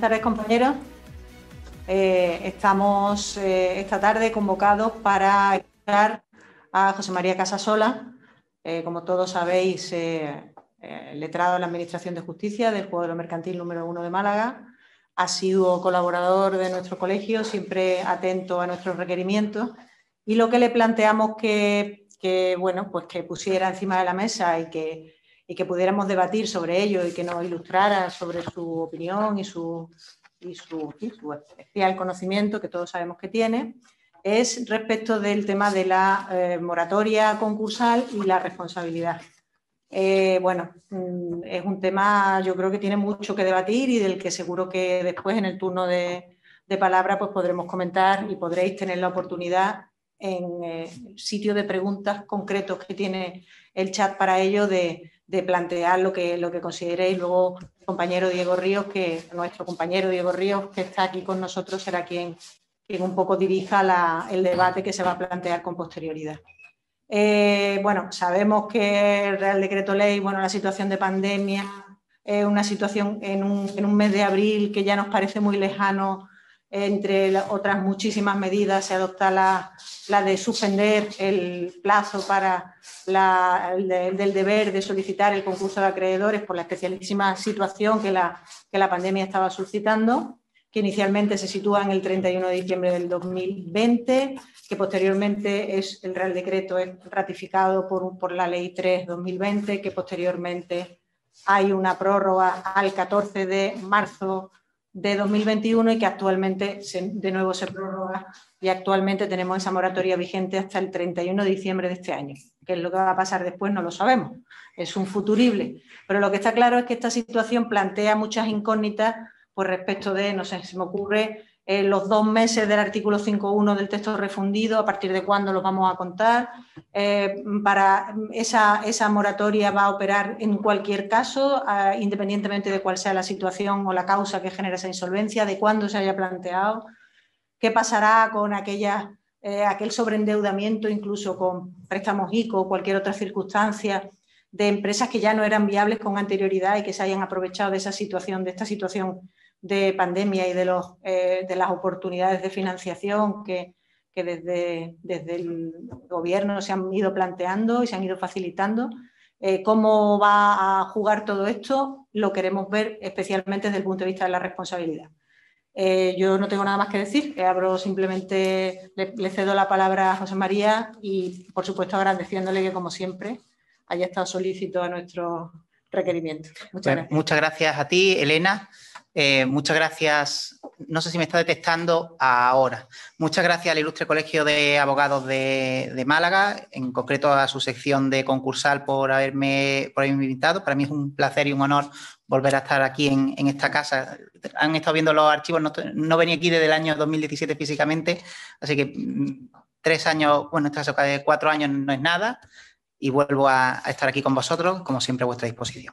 Buenas tardes, compañeros. Eh, estamos eh, esta tarde convocados para escuchar a José María Casasola. Eh, como todos sabéis, letrado en la Administración de Justicia del cuadro mercantil número uno de Málaga. Ha sido colaborador de nuestro colegio, siempre atento a nuestros requerimientos. Y lo que le planteamos que bueno, pues que pusiera encima de la mesa y que y que pudiéramos debatir sobre ello y que nos ilustrara sobre su opinión y su, especial conocimiento que todos sabemos que tiene, es respecto del tema de la eh, moratoria concursal y la responsabilidad. Eh, bueno, mm, es un tema yo creo que tiene mucho que debatir y del que seguro que después en el turno de, palabra pues podremos comentar y podréis tener la oportunidad en eh, sitio de preguntas concretos que tiene el chat para ello de, de plantear lo que, lo que consideréis. Luego, compañero Diego Ríos, que nuestro compañero Diego Ríos, que está aquí con nosotros, será quien, un poco dirija el debate que se va a plantear con posterioridad. Eh, bueno, sabemos que el Real Decreto Ley, bueno, la situación de pandemia, es una situación en en un mes de abril que ya nos parece muy lejano entre otras muchísimas medidas se adopta la, de suspender el plazo para el del deber de solicitar el concurso de acreedores por la especialísima situación que la, la pandemia estaba suscitando que inicialmente se sitúa en el 31 de diciembre del 2020, que posteriormente es el Real Decreto es ratificado por, por la Ley 3-2020, que posteriormente hay una prórroga al 14 de marzo de 2021 y que actualmente de nuevo se prorroga y actualmente tenemos esa moratoria vigente hasta el 31 de diciembre de este año. ¿Qué es lo que va a pasar después? No lo sabemos. Es un futurible. Pero lo que está claro es que esta situación plantea muchas incógnitas por respecto de, no sé, se me ocurre eh, los dos meses del artículo 5.1 del texto refundido, a partir de cuándo los vamos a contar. Eh, para esa, moratoria va a operar en cualquier caso, ah, independientemente de cuál sea la situación o la causa que genera esa insolvencia, de cuándo se haya planteado, qué pasará con aquella, eh, aquel sobreendeudamiento, incluso con préstamos ICO o cualquier otra circunstancia de empresas que ya no eran viables con anterioridad y que se hayan aprovechado de esa situación, de esta situación de pandemia y de, eh, de las oportunidades de financiación que, desde, desde, el gobierno se han ido planteando y se han ido facilitando. Eh, ¿Cómo va a jugar todo esto? Lo queremos ver especialmente desde el punto de vista de la responsabilidad. Eh, yo no tengo nada más que decir, abro simplemente, le, cedo la palabra a José María y, por supuesto, agradeciéndole que, como siempre, haya estado solícito a nuestros requerimientos. Muchas, pues, gracias. muchas gracias a ti, Elena. Eh, muchas gracias, no sé si me está detectando ahora. Muchas gracias al ilustre Colegio de Abogados de, Málaga, en concreto a su sección de concursal por haberme, por invitado. Para mí es un placer y un honor volver a estar aquí en, esta casa. Han estado viendo los archivos, no, venía aquí desde el año 2017 físicamente, así que mm, tres años, bueno, en este caso cuatro años no es nada y vuelvo a estar aquí con vosotros, como siempre a vuestra disposición.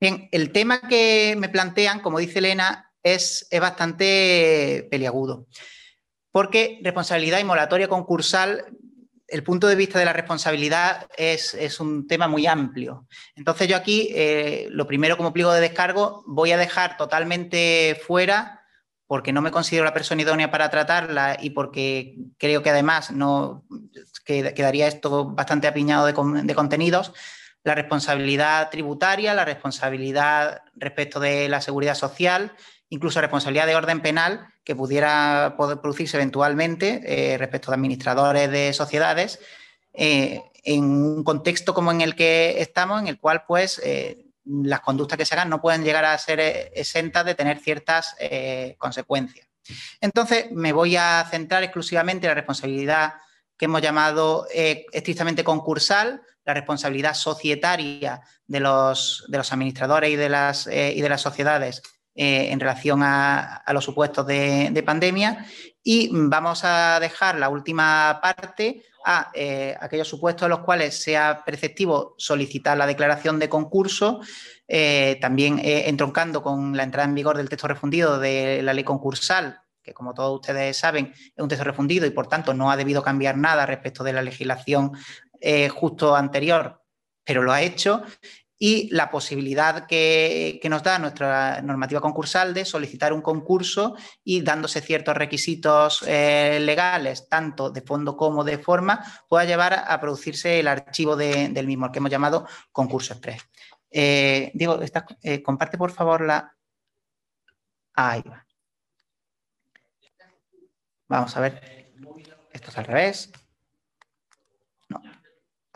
Bien, el tema que me plantean, como dice Elena, es, bastante peliagudo, porque responsabilidad y moratoria concursal el punto de vista de la responsabilidad es, un tema muy amplio. Entonces yo aquí, eh, lo primero como pliego de descargo, voy a dejar totalmente fuera, porque no me considero la persona idónea para tratarla y porque creo que además no, quedaría esto bastante apiñado de, de contenidos, la responsabilidad tributaria, la responsabilidad respecto de la seguridad social, incluso responsabilidad de orden penal que pudiera producirse eventualmente eh, respecto de administradores de sociedades, eh, en un contexto como en el que estamos, en el cual pues eh, las conductas que se hagan no pueden llegar a ser exentas de tener ciertas consecuencias. Entonces, me voy a centrar exclusivamente en la responsabilidad que hemos llamado estrictamente concursal, la responsabilidad societaria de los, de los administradores y de las, eh, y de las sociedades eh, en relación a, los supuestos de, pandemia. Y vamos a dejar la última parte a eh, aquellos supuestos a los cuales sea preceptivo solicitar la declaración de concurso, también entroncando con la entrada en vigor del texto refundido de la ley concursal, que como todos ustedes saben es un texto refundido y por tanto no ha debido cambiar nada respecto de la legislación eh, justo anterior, pero lo ha hecho. Y la posibilidad que, nos da nuestra normativa concursal de solicitar un concurso y dándose ciertos requisitos eh, legales, tanto de fondo como de forma, pueda llevar a producirse el archivo del mismo, que hemos llamado concurso express. Digo, eh, Diego, comparte por favor la... Ah, ahí va. Vamos a ver. Esto es al revés.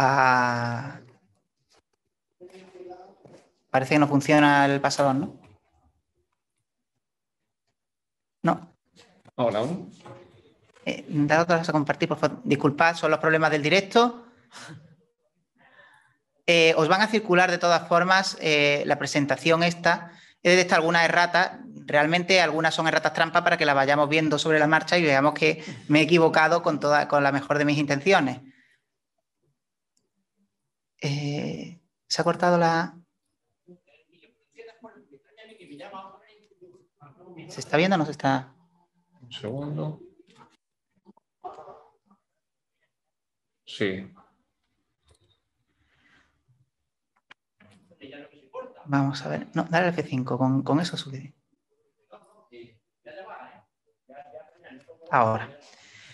Ah, parece que no funciona el pasador, ¿no? No. Hola. Eh, a compartir, por favor. Disculpad, son los problemas del directo. Eh, os van a circular de todas formas eh, la presentación esta. He detectado algunas erratas, realmente algunas son erratas trampa para que la vayamos viendo sobre la marcha y veamos que me he equivocado con, toda, con la mejor de mis intenciones. Eh, se ha cortado la... ¿Se está viendo o no se está? Un segundo. Sí. Vamos a ver. No, dale al F5. Con, con eso sube. Ahora.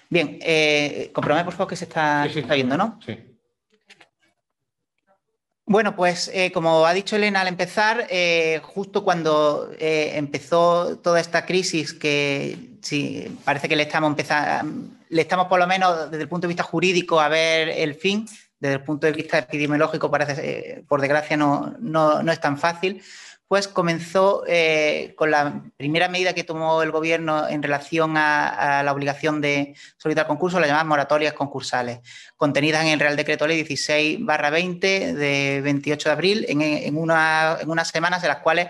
Bien. Eh, por favor, que se está viendo, ¿no? Sí. Bueno, pues eh, como ha dicho Elena al empezar, eh, justo cuando eh, empezó toda esta crisis, que sí, parece que le estamos empezando, le estamos por lo menos desde el punto de vista jurídico a ver el fin, desde el punto de vista epidemiológico, parece, por desgracia, no es tan fácil pues comenzó eh, con la primera medida que tomó el gobierno en relación a, la obligación de solicitar concursos, las llamadas moratorias concursales, contenidas en el Real Decreto Ley 16 20 de 28 de abril, en, unas semanas de las cuales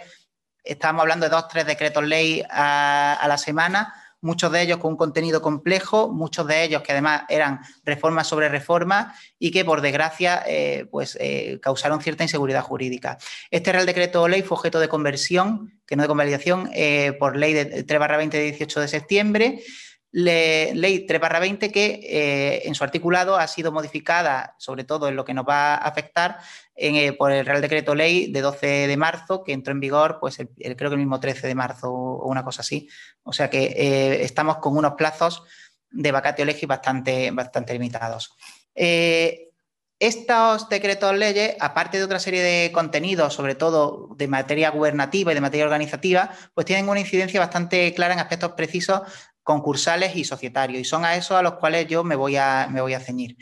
estábamos hablando de dos, tres decretos ley a la semana, muchos de ellos con un contenido complejo, muchos de ellos que además eran reformas sobre reformas y que por desgracia eh, pues, eh, causaron cierta inseguridad jurídica. Este Real Decreto Ley fue objeto de conversión, que no de convalidación, eh, por ley de 3 20 de 18 de septiembre. ley 3 20 que en su articulado ha sido modificada, sobre todo en lo que nos va a afectar, eh, por el Real Decreto Ley de 12 de marzo, que entró en vigor, pues creo que el mismo 13 de marzo o una cosa así. O sea que eh, estamos con unos plazos de vacatio legis bastante, bastante limitados. Eh, estos decretos leyes, aparte de otra serie de contenidos, sobre todo de materia gubernativa y de materia organizativa, pues tienen una incidencia bastante clara en aspectos precisos concursales y societarios, y son a esos a los cuales yo me voy me voy a ceñir.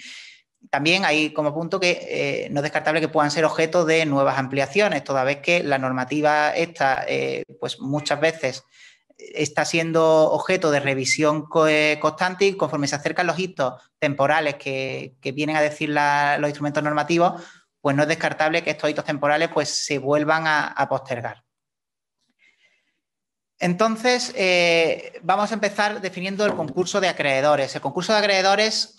También hay como punto que eh, no es descartable que puedan ser objeto de nuevas ampliaciones, toda vez que la normativa esta, eh, pues muchas veces está siendo objeto de revisión eh, constante y conforme se acercan los hitos temporales que, vienen a decir los instrumentos normativos, pues no es descartable que estos hitos temporales pues, se vuelvan a, postergar. Entonces, vamos a empezar definiendo el concurso de acreedores. El concurso de acreedores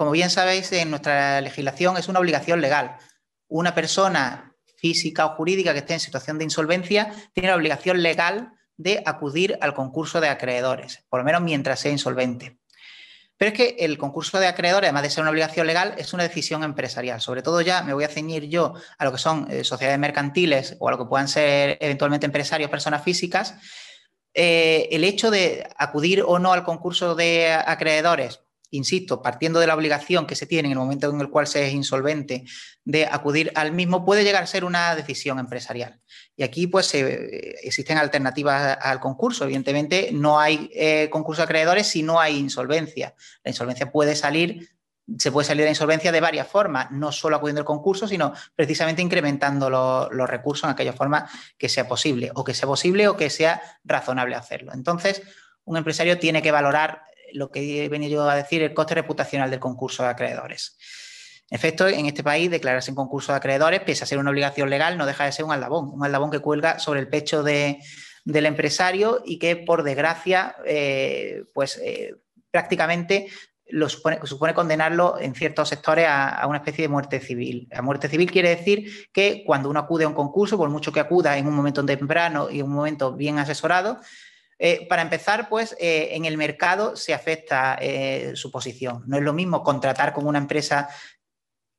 como bien sabéis, en nuestra legislación es una obligación legal. Una persona física o jurídica que esté en situación de insolvencia tiene la obligación legal de acudir al concurso de acreedores, por lo menos mientras sea insolvente. Pero es que el concurso de acreedores, además de ser una obligación legal, es una decisión empresarial. Sobre todo ya me voy a ceñir yo a lo que son eh, sociedades mercantiles o a lo que puedan ser eventualmente empresarios, personas físicas. Eh, el hecho de acudir o no al concurso de acreedores insisto, partiendo de la obligación que se tiene en el momento en el cual se es insolvente de acudir al mismo, puede llegar a ser una decisión empresarial. Y aquí pues eh, existen alternativas al concurso. Evidentemente no hay eh, concurso de acreedores si no hay insolvencia. La insolvencia puede salir se puede salir de insolvencia de varias formas, no solo acudiendo al concurso, sino precisamente incrementando los, los recursos en aquella forma que sea posible, o que sea posible o que sea razonable hacerlo. Entonces, un empresario tiene que valorar lo que he venido yo a decir, el coste reputacional del concurso de acreedores. En efecto, en este país, declararse en concurso de acreedores, pese a ser una obligación legal, no deja de ser un aldabón, un aldabón que cuelga sobre el pecho del empresario y que, por desgracia, eh, pues eh, prácticamente supone, condenarlo en ciertos sectores a, a, una especie de muerte civil. La muerte civil quiere decir que cuando uno acude a un concurso, por mucho que acuda en un momento temprano y en un momento bien asesorado, eh, para empezar, pues eh, en el mercado se afecta eh, su posición. No es lo mismo contratar con una empresa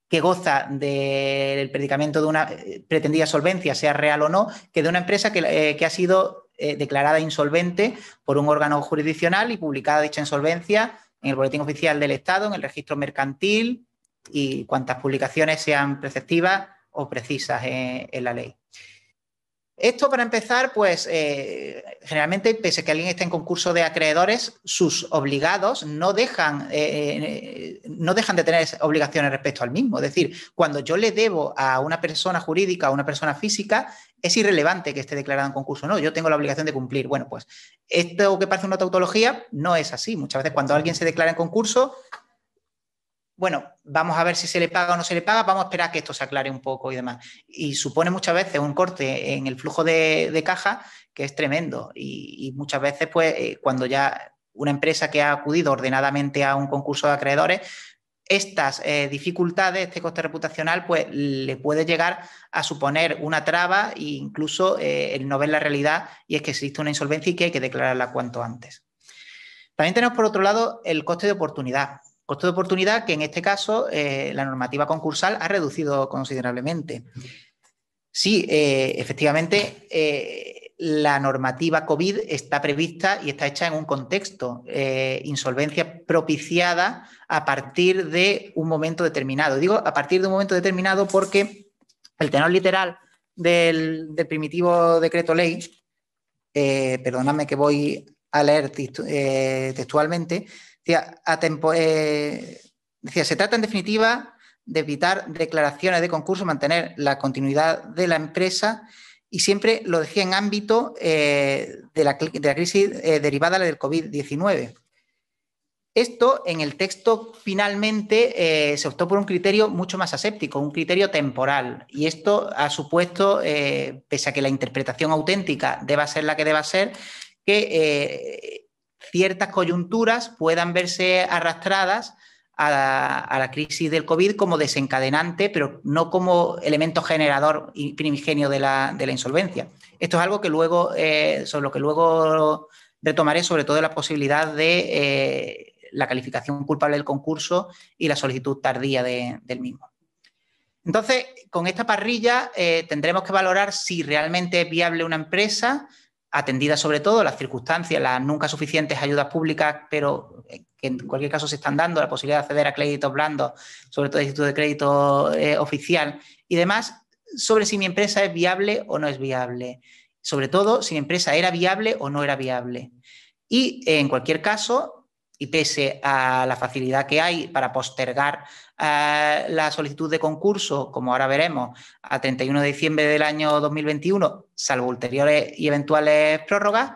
que goza del predicamento de una pretendida solvencia, sea real o no, que de una empresa que, ha sido declarada insolvente por un órgano jurisdiccional y publicada dicha insolvencia en el Boletín Oficial del Estado, en el Registro Mercantil y cuantas publicaciones sean preceptivas o precisas en la ley. Esto, para empezar, pues eh, generalmente, pese a que alguien esté en concurso de acreedores, sus obligados no dejan, eh, eh, no dejan de tener obligaciones respecto al mismo. Es decir, cuando yo le debo a una persona jurídica, a una persona física, es irrelevante que esté declarado en concurso. No, yo tengo la obligación de cumplir. Bueno, pues esto que parece una tautología no es así. Muchas veces cuando alguien se declara en concurso, bueno, vamos a ver si se le paga o no se le paga, vamos a esperar que esto se aclare un poco y demás. Y supone muchas veces un corte en el flujo de, caja que es tremendo. Y, muchas veces, pues, eh, cuando ya una empresa que ha acudido ordenadamente a un concurso de acreedores, estas eh, dificultades, este coste reputacional, pues le puede llegar a suponer una traba e incluso eh, el no ver la realidad y es que existe una insolvencia y que hay que declararla cuanto antes. También tenemos por otro lado el coste de oportunidad. Costo de oportunidad que en este caso eh, la normativa concursal ha reducido considerablemente. Sí, eh, efectivamente, eh, la normativa COVID está prevista y está hecha en un contexto, insolvencia propiciada a partir de un momento determinado. Digo a partir de un momento determinado porque el tenor literal del, primitivo decreto ley, perdonadme que voy a leer textualmente, eh, decía, se trata en definitiva de evitar declaraciones de concurso, mantener la continuidad de la empresa y siempre lo decía en ámbito eh, de, la, de, la, crisis derivada eh, derivada del COVID-19. Esto en el texto finalmente se optó por un criterio mucho más aséptico, un criterio temporal. Y esto ha supuesto, pese a que la interpretación auténtica deba ser la que deba ser, que ciertas coyunturas puedan verse arrastradas a la, crisis del COVID como desencadenante, pero no como elemento generador y primigenio de la, insolvencia. Esto es algo que luego, eh, sobre lo que luego retomaré, sobre todo la posibilidad de eh, la calificación culpable del concurso y la solicitud tardía del mismo. Entonces, con esta parrilla eh, tendremos que valorar si realmente es viable una empresa, atendidas sobre todo las circunstancias, las nunca suficientes ayudas públicas, pero que en cualquier caso se están dando, la posibilidad de acceder a créditos blandos, sobre todo de crédito eh, oficial y demás, sobre si mi empresa es viable o no es viable, sobre todo si mi empresa era viable o no era viable. Y en cualquier caso, y pese a la facilidad que hay para postergar eh, la solicitud de concurso, como ahora veremos, a 31 de diciembre del año 2021, salvo ulteriores y eventuales prórrogas,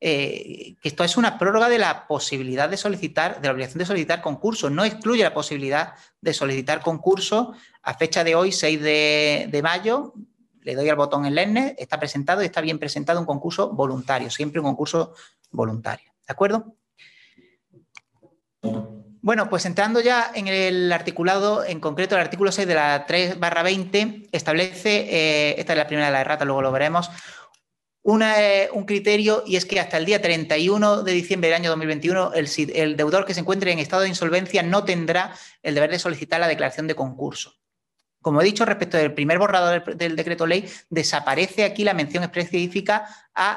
eh, que esto es una prórroga de la posibilidad de solicitar, de la obligación de solicitar concurso, no excluye la posibilidad de solicitar concurso a fecha de hoy, 6 de, mayo, le doy al botón en Lerner, está presentado y está bien presentado un concurso voluntario, siempre un concurso voluntario. ¿De acuerdo? Bueno, pues entrando ya en el articulado, en concreto el artículo 6 de la 3 barra 20, establece, eh, esta es la primera de la errata, luego lo veremos, eh, un criterio y es que hasta el día 31 de diciembre del año 2021 el, deudor que se encuentre en estado de insolvencia no tendrá el deber de solicitar la declaración de concurso. Como he dicho, respecto del primer borrador del, decreto ley, desaparece aquí la mención específica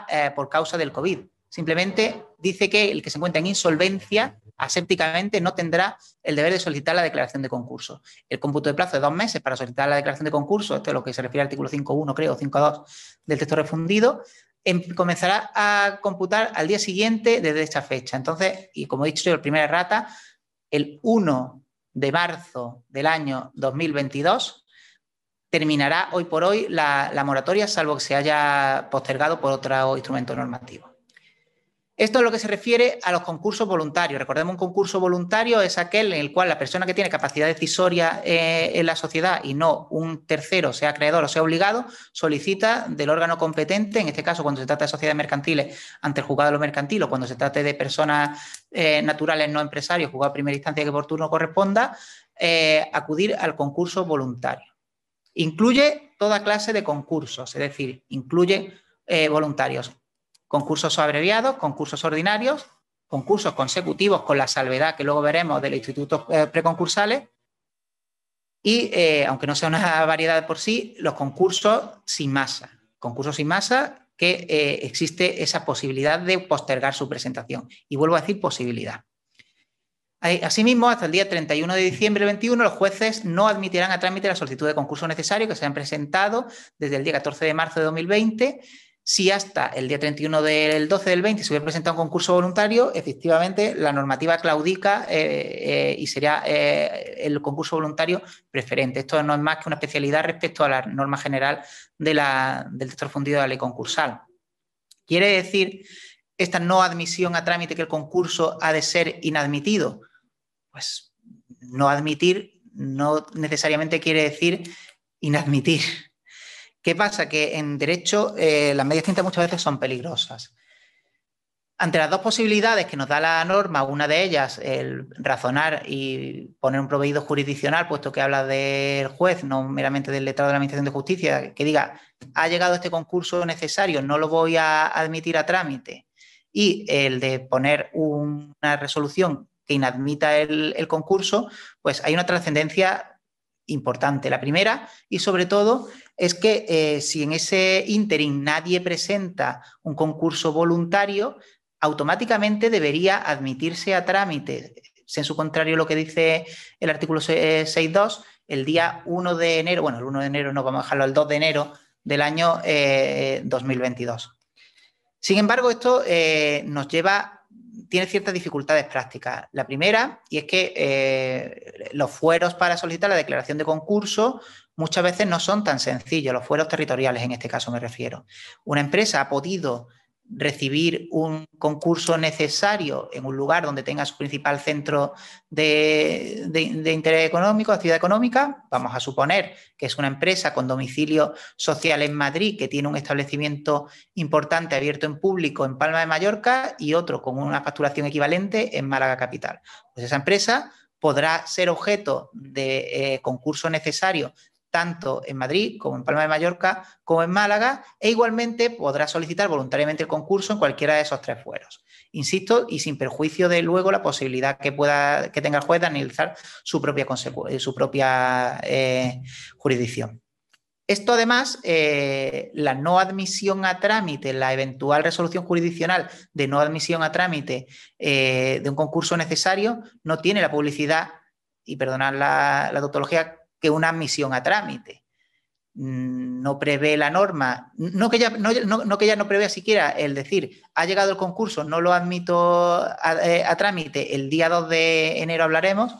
eh, por causa del COVID. Simplemente dice que el que se encuentra en insolvencia asépticamente no tendrá el deber de solicitar la declaración de concurso. El cómputo de plazo de dos meses para solicitar la declaración de concurso, esto es lo que se refiere al artículo 5.1, creo, 5.2 del texto refundido, em, comenzará a computar al día siguiente desde esta fecha. Entonces, y como he dicho yo, el primera rata, el 1 de marzo del año 2022 terminará hoy por hoy la moratoria, salvo que se haya postergado por otro instrumento normativo. Esto es lo que se refiere a los concursos voluntarios. Recordemos, un concurso voluntario es aquel en el cual la persona que tiene capacidad decisoria eh, en la sociedad y no un tercero, sea acreedor o sea obligado, solicita del órgano competente, en este caso cuando se trata de sociedades mercantiles ante el juzgado de lo mercantil o cuando se trate de personas eh, naturales no empresarios, juzgado a primera instancia que por turno corresponda, eh, acudir al concurso voluntario. Incluye toda clase de concursos, es decir, incluye voluntarios concursos abreviados, concursos ordinarios, concursos consecutivos con la salvedad que luego veremos de los institutos eh, preconcursales y, eh, aunque no sea una variedad por sí, los concursos sin masa. Concursos sin masa que eh, existe esa posibilidad de postergar su presentación. Y vuelvo a decir posibilidad. Asimismo, hasta el día 31 de diciembre del 21, los jueces no admitirán a trámite la solicitud de concurso necesario que se han presentado desde el día 14 de marzo de 2020 si hasta el día 31 del 12 del 20 se hubiera presentado un concurso voluntario, efectivamente la normativa claudica eh, eh, y sería eh, el concurso voluntario preferente. Esto no es más que una especialidad respecto a la norma general del texto fundido de la ley concursal. Quiere decir esta no admisión a trámite que el concurso ha de ser inadmitido. Pues no admitir no necesariamente quiere decir inadmitir. ¿Qué pasa? Que en derecho eh, las medias tintas muchas veces son peligrosas. Ante las dos posibilidades que nos da la norma, una de ellas, el razonar y poner un proveído jurisdiccional, puesto que habla del juez, no meramente del letrado de la Administración de Justicia, que diga, ha llegado este concurso necesario, no lo voy a admitir a trámite, y el de poner una resolución que inadmita el concurso, pues hay una trascendencia importante. La primera, y sobre todo, es que eh, si en ese interín nadie presenta un concurso voluntario, automáticamente debería admitirse a trámite. En su contrario lo que dice el artículo 6.2, eh, el día 1 de enero, bueno, el 1 de enero no, vamos a dejarlo al 2 de enero del año 2022. Eh, Sin embargo, esto nos lleva tiene ciertas dificultades prácticas. La primera, y es que eh, los fueros para solicitar la declaración de concurso muchas veces no son tan sencillos, los fueros territoriales en este caso me refiero. Una empresa ha podido recibir un concurso necesario en un lugar donde tenga su principal centro de, interés económico, actividad económica, vamos a suponer que es una empresa con domicilio social en Madrid que tiene un establecimiento importante abierto en público en Palma de Mallorca y otro con una facturación equivalente en Málaga Capital. Pues esa empresa podrá ser objeto de eh, concurso necesario tanto en Madrid como en Palma de Mallorca como en Málaga e igualmente podrá solicitar voluntariamente el concurso en cualquiera de esos tres fueros. Insisto, y sin perjuicio de luego la posibilidad que, pueda, que tenga el juez de analizar su propia, eh, su propia eh, jurisdicción. Esto además, eh, la no admisión a trámite, la eventual resolución jurisdiccional de no admisión a trámite de un concurso necesario, no tiene la publicidad, y perdonad la, la tautología, que una admisión a trámite. Mm, no prevé la norma, no que, ya, no, que ya no prevea siquiera el decir, ha llegado el concurso, no lo admito a, eh, trámite, el día 2 de enero hablaremos,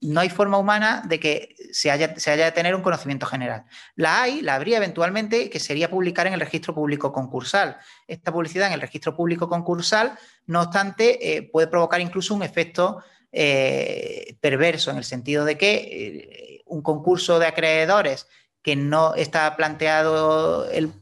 no hay forma humana de que se haya, se haya de tener un conocimiento general. La hay, la habría eventualmente, que sería publicar en el registro público concursal. Esta publicidad en el registro público concursal, no obstante, eh, puede provocar incluso un efecto eh, perverso, en el sentido de que un concurso de acreedores que no está planteado el,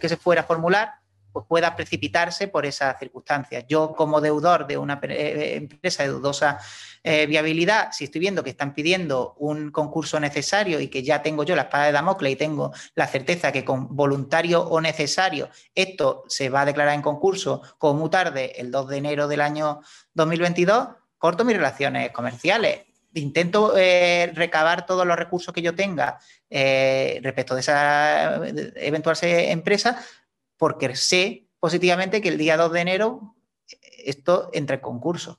que se fuera a formular, pues pueda precipitarse por esas circunstancias. Yo, como deudor de una eh, eh, empresa de dudosa eh, viabilidad, si estoy viendo que están pidiendo un concurso necesario y que ya tengo yo la espada de Damocles y tengo la certeza que con voluntario o necesario esto se va a declarar en concurso como muy tarde el 2 de enero del año 2022, corto mis relaciones comerciales intento eh, recabar todos los recursos que yo tenga eh, respecto de esa eventual empresa, porque sé positivamente que el día 2 de enero esto entra en concurso.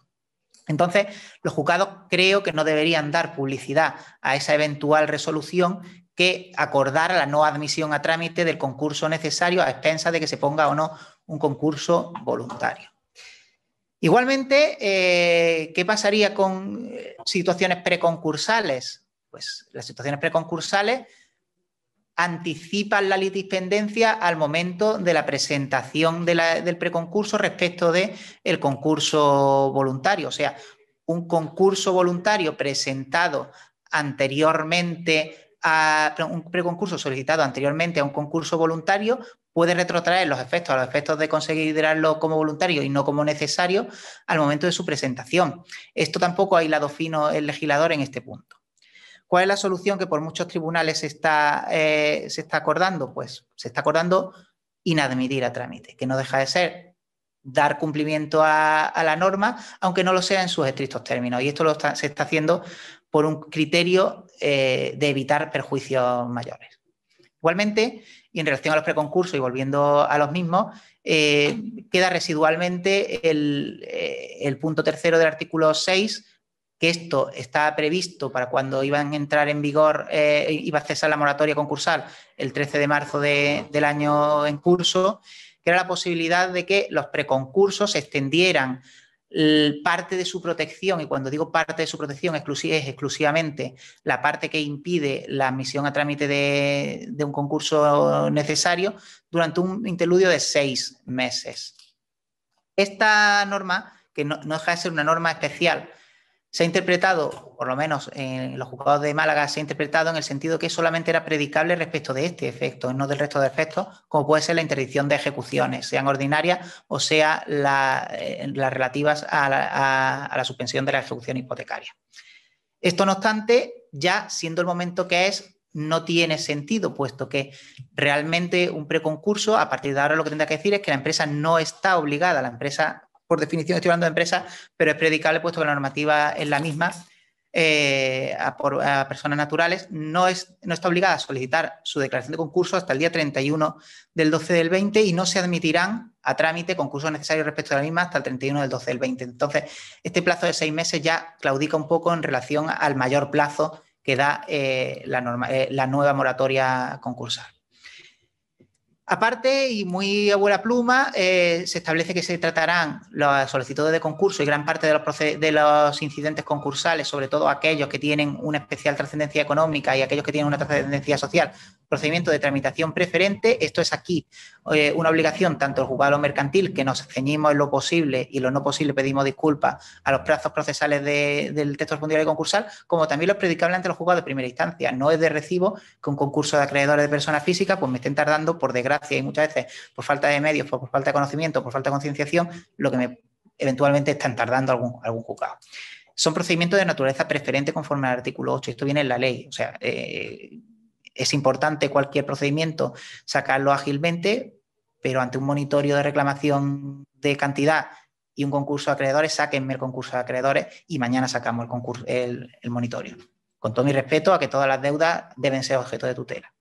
Entonces, los juzgados creo que no deberían dar publicidad a esa eventual resolución que acordar la no admisión a trámite del concurso necesario a expensas de que se ponga o no un concurso voluntario. Igualmente, eh, ¿qué pasaría con eh, situaciones preconcursales? Pues las situaciones preconcursales anticipan la litispendencia al momento de la presentación del preconcurso respecto del el concurso voluntario. O sea, un concurso voluntario presentado anteriormente a un preconcurso solicitado anteriormente a un concurso voluntario puede retrotraer los efectos los efectos de considerarlo como voluntario y no como necesario al momento de su presentación. Esto tampoco ha hilado fino el legislador en este punto. ¿Cuál es la solución que por muchos tribunales se está, eh, se está acordando? Pues se está acordando inadmitir a trámite, que no deja de ser dar cumplimiento a, la norma, aunque no lo sea en sus estrictos términos. Y esto se está haciendo por un criterio eh, de evitar perjuicios mayores. Igualmente, y en relación a los preconcursos y volviendo a los mismos, eh, queda residualmente eh, el, punto tercero del artículo 6, que esto está previsto para cuando iban a entrar en vigor, eh, iba a cesar la moratoria concursal el 13 de marzo del año en curso, que era la posibilidad de que los preconcursos se extendieran eh, parte de su protección, y cuando digo parte de su protección es exclusivamente la parte que impide la admisión a trámite de, un concurso necesario, durante un interludio de seis meses. Esta norma, que no deja de ser una norma especial, se ha interpretado, por lo menos en los juzgados de Málaga, se ha interpretado en el sentido que solamente era predicable respecto de este efecto, no del resto de efectos, como puede ser la interdicción de ejecuciones, sean ordinarias o sea eh, las relativas a la, la, suspensión de la ejecución hipotecaria. Esto no obstante, ya siendo el momento que es, no tiene sentido, puesto que realmente un preconcurso, a partir de ahora lo que tendrá que decir es que la empresa no está obligada, la empresa por definición estoy hablando de empresa, pero es predicable puesto que la normativa es la misma eh, a, por, personas naturales. No, es, no está obligada a solicitar su declaración de concurso hasta el día 31 del 12 del 20 y no se admitirán a trámite concursos necesarios respecto a la misma hasta el 31 del 12 del 20. Entonces, este plazo de seis meses ya claudica un poco en relación al mayor plazo que da eh, la, eh, la nueva moratoria concursal. Aparte, y muy a buena pluma, eh, se establece que se tratarán las solicitudes de concurso y gran parte de los, de los incidentes concursales, sobre todo aquellos que tienen una especial trascendencia económica y aquellos que tienen una trascendencia social, procedimiento de tramitación preferente. Esto es aquí eh, una obligación, tanto el juzgado mercantil, que nos ceñimos en lo posible y lo no posible pedimos disculpas a los plazos procesales del texto y concursal, como también los predicables ante los juzgados de primera instancia. No es de recibo que un concurso de acreedores de personas físicas pues me estén tardando, por desgracia y muchas veces por falta de medios, por, falta de conocimiento, por falta de concienciación, lo que me eventualmente están tardando algún, algún juzgado son procedimientos de naturaleza preferente conforme al artículo 8. Esto viene en la ley. O sea, eh, es importante cualquier procedimiento sacarlo ágilmente, pero ante un monitorio de reclamación de cantidad y un concurso de acreedores, sáquenme el concurso de acreedores y mañana sacamos el, monitorio. Con todo mi respeto a que todas las deudas deben ser objeto de tutela.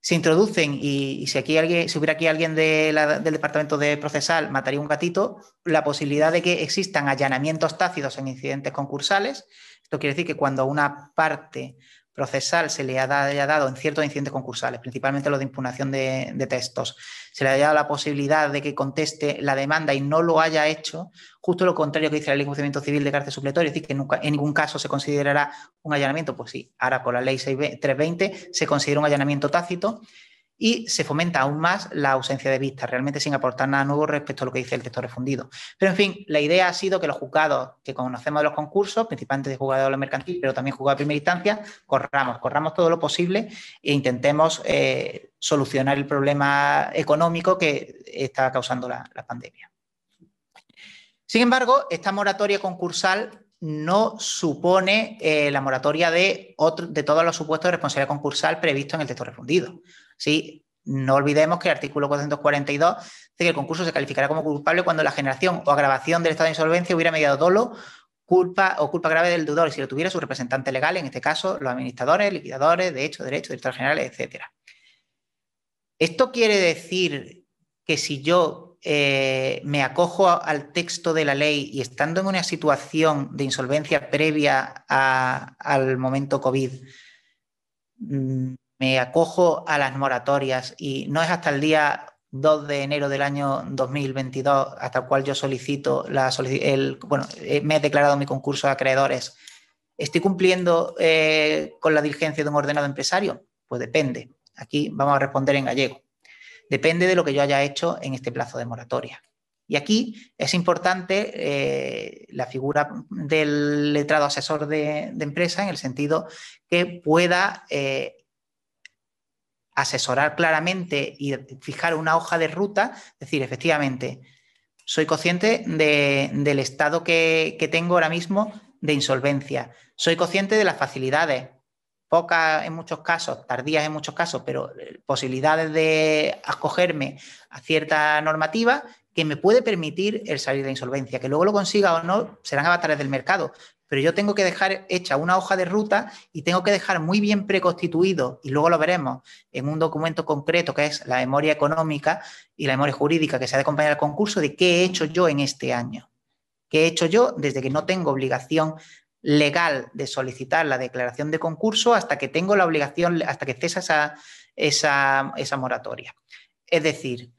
Se introducen y, si, aquí alguien, si hubiera aquí alguien del departamento de procesal, mataría un gatito, la posibilidad de que existan allanamientos tácidos en incidentes concursales. Esto quiere decir que cuando una parte procesal se le haya dado en ciertos incidentes concursales, principalmente los de impugnación de, textos, se le haya dado la posibilidad de que conteste la demanda y no lo haya hecho, justo lo contrario que dice la ley de procedimiento civil de cárcel supletorio, es decir, que nunca, en ningún caso se considerará un allanamiento, pues sí, ahora con la ley 6, 320 se considera un allanamiento tácito, y se fomenta aún más la ausencia de vista, realmente sin aportar nada nuevo respecto a lo que dice el texto refundido. Pero en fin, la idea ha sido que los juzgados que conocemos de los concursos, principalmente de juzgados de la mercantil, pero también juzgados de primera instancia, corramos, corramos todo lo posible e intentemos eh, solucionar el problema económico que está causando la, pandemia. Sin embargo, esta moratoria concursal no supone eh, la moratoria de, de todos los supuestos de responsabilidad concursal previsto en el texto refundido. ¿sí? No olvidemos que el artículo 442 dice que el concurso se calificará como culpable cuando la generación o agravación del estado de insolvencia hubiera mediado dolo, culpa o culpa grave del deudor, si lo tuviera su representante legal, en este caso los administradores, liquidadores, de hecho, derechos, directores generales, etc. Esto quiere decir que si yo eh, me acojo al texto de la ley y estando en una situación de insolvencia previa al momento COVID, mm, me acojo a las moratorias y no es hasta el día 2 de enero del año 2022 hasta el cual yo solicito la bueno, eh, me he declarado mi concurso de acreedores. ¿Estoy cumpliendo eh, con la diligencia de un ordenado empresario? Pues depende. Aquí vamos a responder en gallego. Depende de lo que yo haya hecho en este plazo de moratoria. Y aquí es importante eh, la figura del letrado asesor de, empresa en el sentido que pueda asesorar claramente y fijar una hoja de ruta, es decir, efectivamente, soy consciente del estado que, que, tengo ahora mismo de insolvencia, soy consciente de las facilidades, pocas en muchos casos, tardías en muchos casos, pero eh, posibilidades de acogerme a cierta normativa que me puede permitir el salir de la insolvencia. Que luego lo consiga o no, serán avatares del mercado. Pero yo tengo que dejar hecha una hoja de ruta y tengo que dejar muy bien preconstituido, y luego lo veremos en un documento concreto que es la memoria económica y la memoria jurídica que se ha de acompañar al concurso, de qué he hecho yo en este año. ¿Qué he hecho yo desde que no tengo obligación legal de solicitar la declaración de concurso hasta que tengo la obligación, hasta que cesa esa, esa, esa moratoria? Es decir,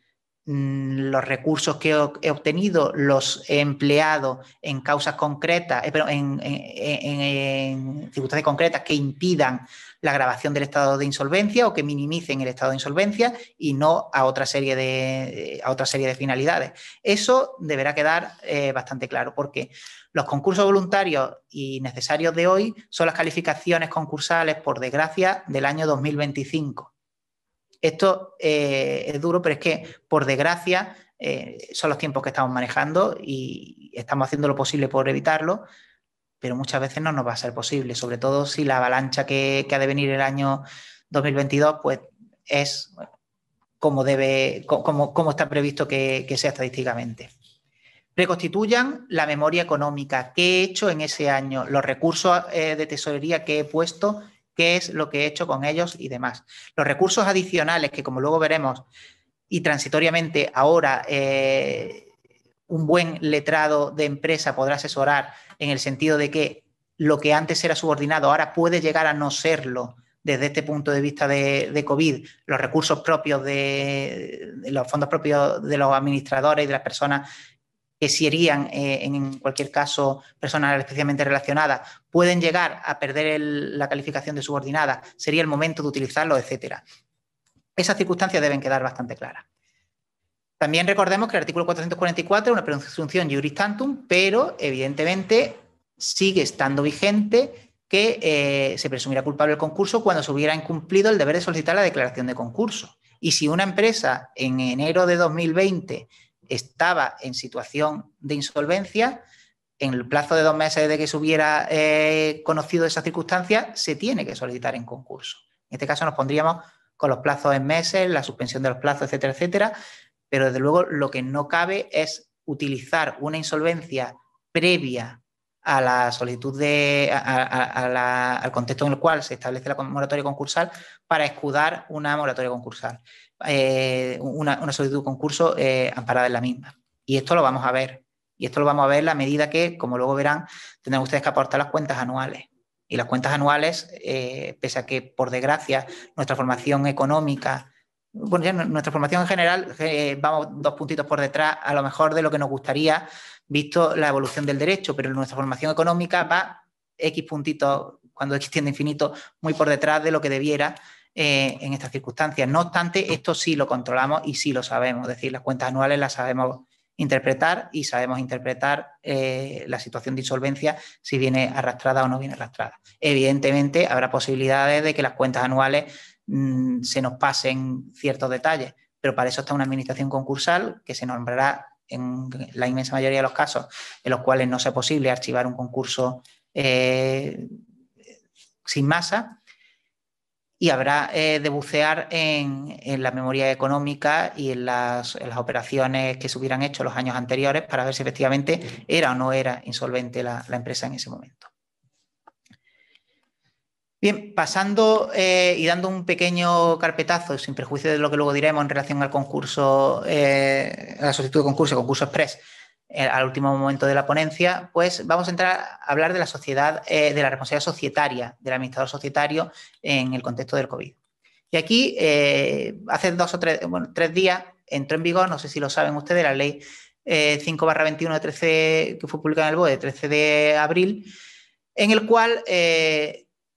Mm, los recursos que he obtenido los he empleado en causas concretas, eh, pero en, circunstancias concretas que impidan la grabación del estado de insolvencia o que minimicen el estado de insolvencia y no a otra serie de, a otra serie de finalidades. Eso deberá quedar eh, bastante claro porque los concursos voluntarios y necesarios de hoy son las calificaciones concursales, por desgracia, del año 2025 esto eh, es duro, pero es que, por desgracia, eh, son los tiempos que estamos manejando y estamos haciendo lo posible por evitarlo, pero muchas veces no nos va a ser posible, sobre todo si la avalancha que, ha de venir el año 2022, pues es como, debe, como, está previsto que, sea estadísticamente. Reconstituyan la memoria económica, qué he hecho en ese año, los recursos eh, de tesorería que he puesto qué es lo que he hecho con ellos y demás. Los recursos adicionales, que como luego veremos, y transitoriamente ahora eh, un buen letrado de empresa podrá asesorar en el sentido de que lo que antes era subordinado ahora puede llegar a no serlo desde este punto de vista de, COVID, los recursos propios de, de, los fondos propios de los administradores y de las personas que si herían, eh, en cualquier caso, personal especialmente relacionada, pueden llegar a perder la calificación de subordinada, sería el momento de utilizarlo, etcétera. Esas circunstancias deben quedar bastante claras. También recordemos que el artículo 444 es una presunción juris tantum, pero evidentemente sigue estando vigente que eh, se presumirá culpable el concurso cuando se hubiera incumplido el deber de solicitar la declaración de concurso. Y si una empresa en enero de 2020 estaba en situación de insolvencia, en el plazo de dos meses de que se hubiera eh, conocido esa circunstancia, se tiene que solicitar en concurso. En este caso nos pondríamos con los plazos en meses, la suspensión de los plazos, etcétera, etcétera, pero desde luego lo que no cabe es utilizar una insolvencia previa a la solicitud de, al contexto en el cual se establece la moratoria concursal para escudar una moratoria concursal. Eh, una, solicitud de concurso eh, amparada en la misma. Y esto lo vamos a ver. Y esto lo vamos a ver a medida que, como luego verán, tendrán ustedes que aportar las cuentas anuales. Y las cuentas anuales, eh, pese a que, por desgracia, nuestra formación económica, bueno, nuestra formación en general, vamos dos puntitos por detrás, a lo mejor de lo que nos gustaría, visto la evolución del derecho, pero nuestra formación económica va X puntitos, cuando X tiende infinito, muy por detrás de lo que debiera eh, en estas circunstancias. No obstante, esto sí lo controlamos y sí lo sabemos, es decir, las cuentas anuales las sabemos interpretar y sabemos interpretar eh, la situación de insolvencia si viene arrastrada o no viene arrastrada. Evidentemente, habrá posibilidades de que las cuentas anuales mm, se nos pasen ciertos detalles, pero para eso está una administración concursal que se nombrará en la inmensa mayoría de los casos en los cuales no sea posible archivar un concurso eh, sin masa y habrá eh, de bucear en, la memoria económica y en las, operaciones que se hubieran hecho los años anteriores para ver si efectivamente era o no era insolvente la, empresa en ese momento. Bien, pasando eh, y dando un pequeño carpetazo, sin prejuicio de lo que luego diremos en relación al concurso, eh, a la solicitud de concurso, concurso express, eh, al último momento de la ponencia, pues vamos a entrar a hablar de la sociedad, eh, de la responsabilidad societaria del administrador societario en el contexto del COVID. Y aquí, eh, hace dos o tres, días, entró en vigor, no sé si lo saben ustedes, la ley 5 21 13, que fue publicada en el BOE de 13 de abril, en el cual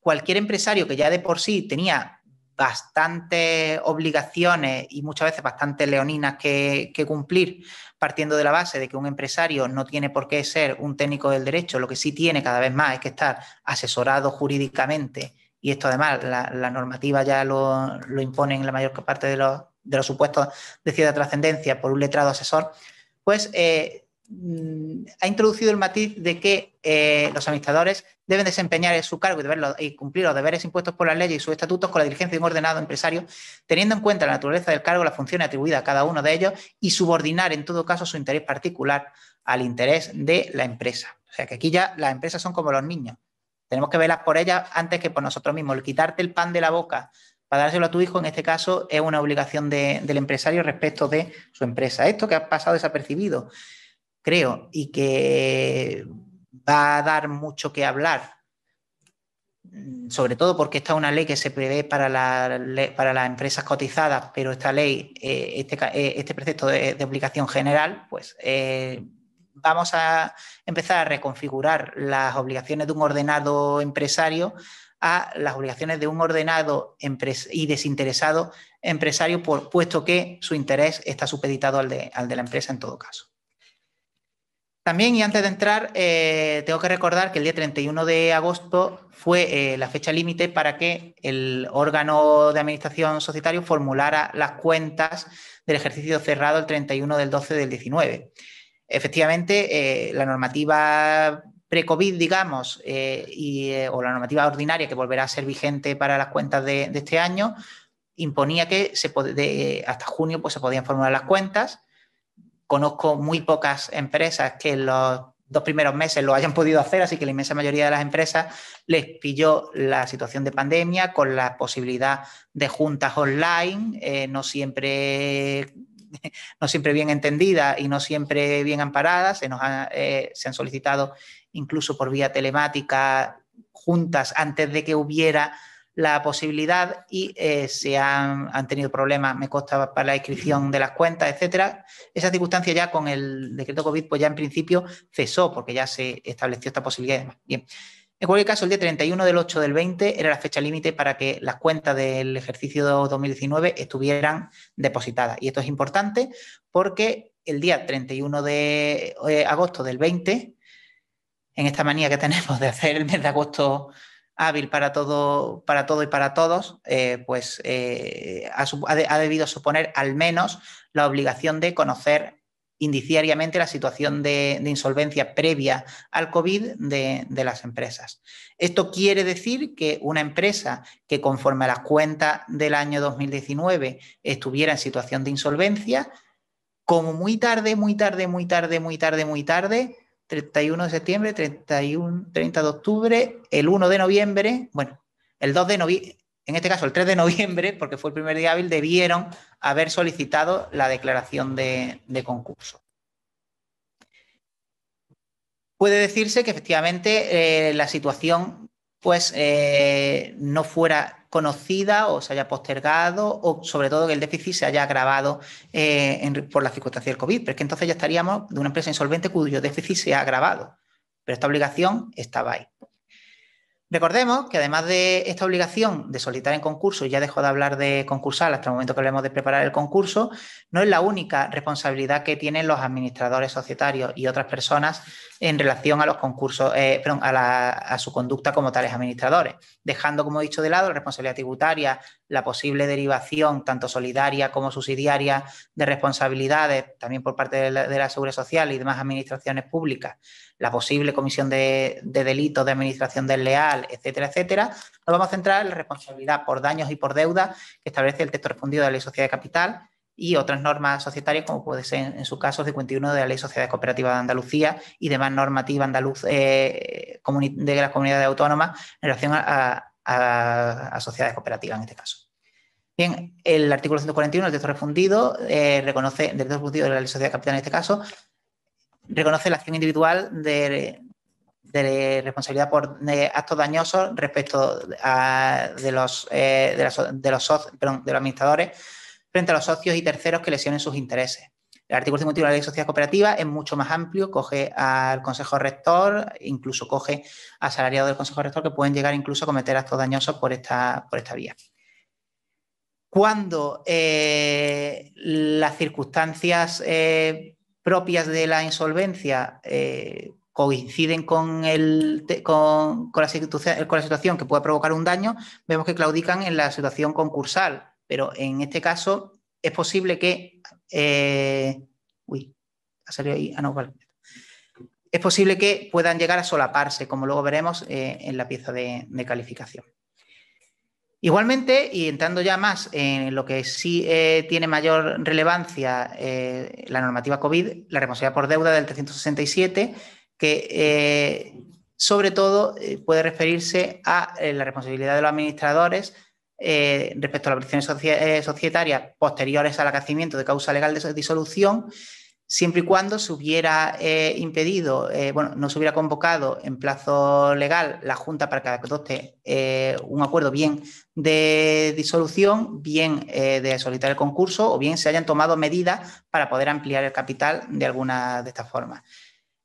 cualquier empresario que ya de por sí tenía bastantes obligaciones y muchas veces bastantes leoninas que cumplir partiendo de la base de que un empresario no tiene por qué ser un técnico del derecho, lo que sí tiene cada vez más es que estar asesorado jurídicamente, y esto además la, normativa ya lo, lo, impone en la mayor parte de los, de los supuestos de cierta trascendencia por un letrado asesor, pues eh, Mm, ha introducido el matiz de que eh, los administradores deben desempeñar su cargo y, cumplir los deberes impuestos por las leyes y sus estatutos con la diligencia de un ordenado empresario, teniendo en cuenta la naturaleza del cargo, la función atribuida a cada uno de ellos y subordinar en todo caso su interés particular al interés de la empresa. O sea que aquí ya las empresas son como los niños. Tenemos que velar por ellas antes que por nosotros mismos. El quitarte el pan de la boca para dárselo a tu hijo, en este caso, es una obligación del empresario respecto de su empresa. Esto que ha pasado desapercibido creo, y que va a dar mucho que hablar, mm, sobre todo porque esta es una ley que se prevé para, la, para las empresas cotizadas, pero esta ley, eh, este, eh, este precepto de, obligación general, pues eh, vamos a empezar a reconfigurar las obligaciones de un ordenado empresario a las obligaciones de un ordenado y desinteresado empresario, por, puesto que su interés está supeditado al de, al de la empresa en todo caso. También, y antes de entrar, eh, tengo que recordar que el día 31 de agosto fue eh, la fecha límite para que el órgano de administración societario formulara las cuentas del ejercicio cerrado el 31 del 12 del 19. Efectivamente, eh, la normativa pre-COVID, digamos, o la normativa ordinaria que volverá a ser vigente para las cuentas de, este año, imponía que hasta junio pues, se podían formular las cuentas Conozco muy pocas empresas que en los dos primeros meses lo hayan podido hacer, así que la inmensa mayoría de las empresas les pilló la situación de pandemia con la posibilidad de juntas online, eh, no siempre no siempre bien entendidas y no siempre bien amparadas. Se, nos eh, se han solicitado incluso por vía telemática juntas antes de que hubiera la posibilidad y eh, se han, tenido problemas, me costaba para la inscripción de las cuentas, etcétera. Esa circunstancia ya con el decreto COVID, pues ya en principio cesó, porque ya se estableció esta posibilidad y Bien. En cualquier caso, el día 31 del 8 del 20 era la fecha límite para que las cuentas del ejercicio 2019 estuvieran depositadas. Y esto es importante porque el día 31 de eh, agosto del 20, en esta manía que tenemos de hacer el mes de agosto hábil para todo, para todo y para todos, eh, pues eh, ha, debido suponer al menos la obligación de conocer indiciariamente la situación de, insolvencia previa al COVID de, de, las empresas. Esto quiere decir que una empresa que conforme a las cuentas del año 2019 estuviera en situación de insolvencia, como muy tarde, muy tarde, muy tarde, muy tarde, muy tarde, 31 de septiembre, 31, 30 de octubre, el 1 de noviembre, bueno, el 2 de noviembre, en este caso el 3 de noviembre, porque fue el primer día hábil, debieron haber solicitado la declaración de, concurso. Puede decirse que efectivamente eh, la situación pues eh, no fuera conocida o se haya postergado o sobre todo que el déficit se haya agravado eh, por la circunstancia del COVID, Porque entonces ya estaríamos de una empresa insolvente cuyo déficit se ha agravado, pero esta obligación estaba ahí. Recordemos que además de esta obligación de solicitar en concurso, ya dejo de hablar de concursal hasta el momento que hablemos de preparar el concurso, no es la única responsabilidad que tienen los administradores societarios y otras personas en relación a los concursos, eh, a, su conducta como tales administradores, dejando, como he dicho de lado, la responsabilidad tributaria, la posible derivación tanto solidaria como subsidiaria de responsabilidades, también por parte de la Seguridad Social y demás administraciones públicas la posible comisión de, delitos de administración desleal, etcétera, etcétera, nos vamos a centrar en la responsabilidad por daños y por deuda que establece el texto refundido de la Ley Sociedad de Capital y otras normas societarias, como puede ser en su caso 51 de la Ley Sociedad Cooperativa de Andalucía y demás normativa andaluz eh, de las comunidades autónomas en relación a, sociedades cooperativas en este caso. Bien, el artículo 141 del texto refundido eh, reconoce, el texto refundido de la ley de capital en este caso, reconoce la acción individual de, responsabilidad por actos dañosos respecto de, los, eh, de, los, administradores frente a los socios y terceros que lesionen sus intereses. El artículo 51 de la Ley de Sociedad Cooperativa es mucho más amplio, coge al Consejo Rector, incluso coge a salariados del Consejo Rector que pueden llegar incluso a cometer actos dañosos por esta, por esta vía. Cuando eh, las circunstancias eh, propias de la insolvencia eh, coinciden con, el, con, la situación, con la situación que pueda provocar un daño, vemos que claudican en la situación concursal. Pero en este caso es posible que... Eh, ah, es posible que puedan llegar a solaparse, como luego veremos eh, en la pieza de calificación. Igualmente, y entrando ya más en lo que sí eh, tiene mayor relevancia eh, la normativa COVID, la responsabilidad por deuda del 367, que eh, sobre todo puede referirse a la responsabilidad de los administradores respecto a las obligaciones societarias posteriores al acacimiento de causa legal de disolución siempre y cuando se hubiera eh, impedido, eh, bueno, no se hubiera convocado en plazo legal la Junta para que adopte eh, un acuerdo bien de disolución, bien de solicitar el concurso o bien se hayan tomado medidas para poder ampliar el capital de alguna de estas formas.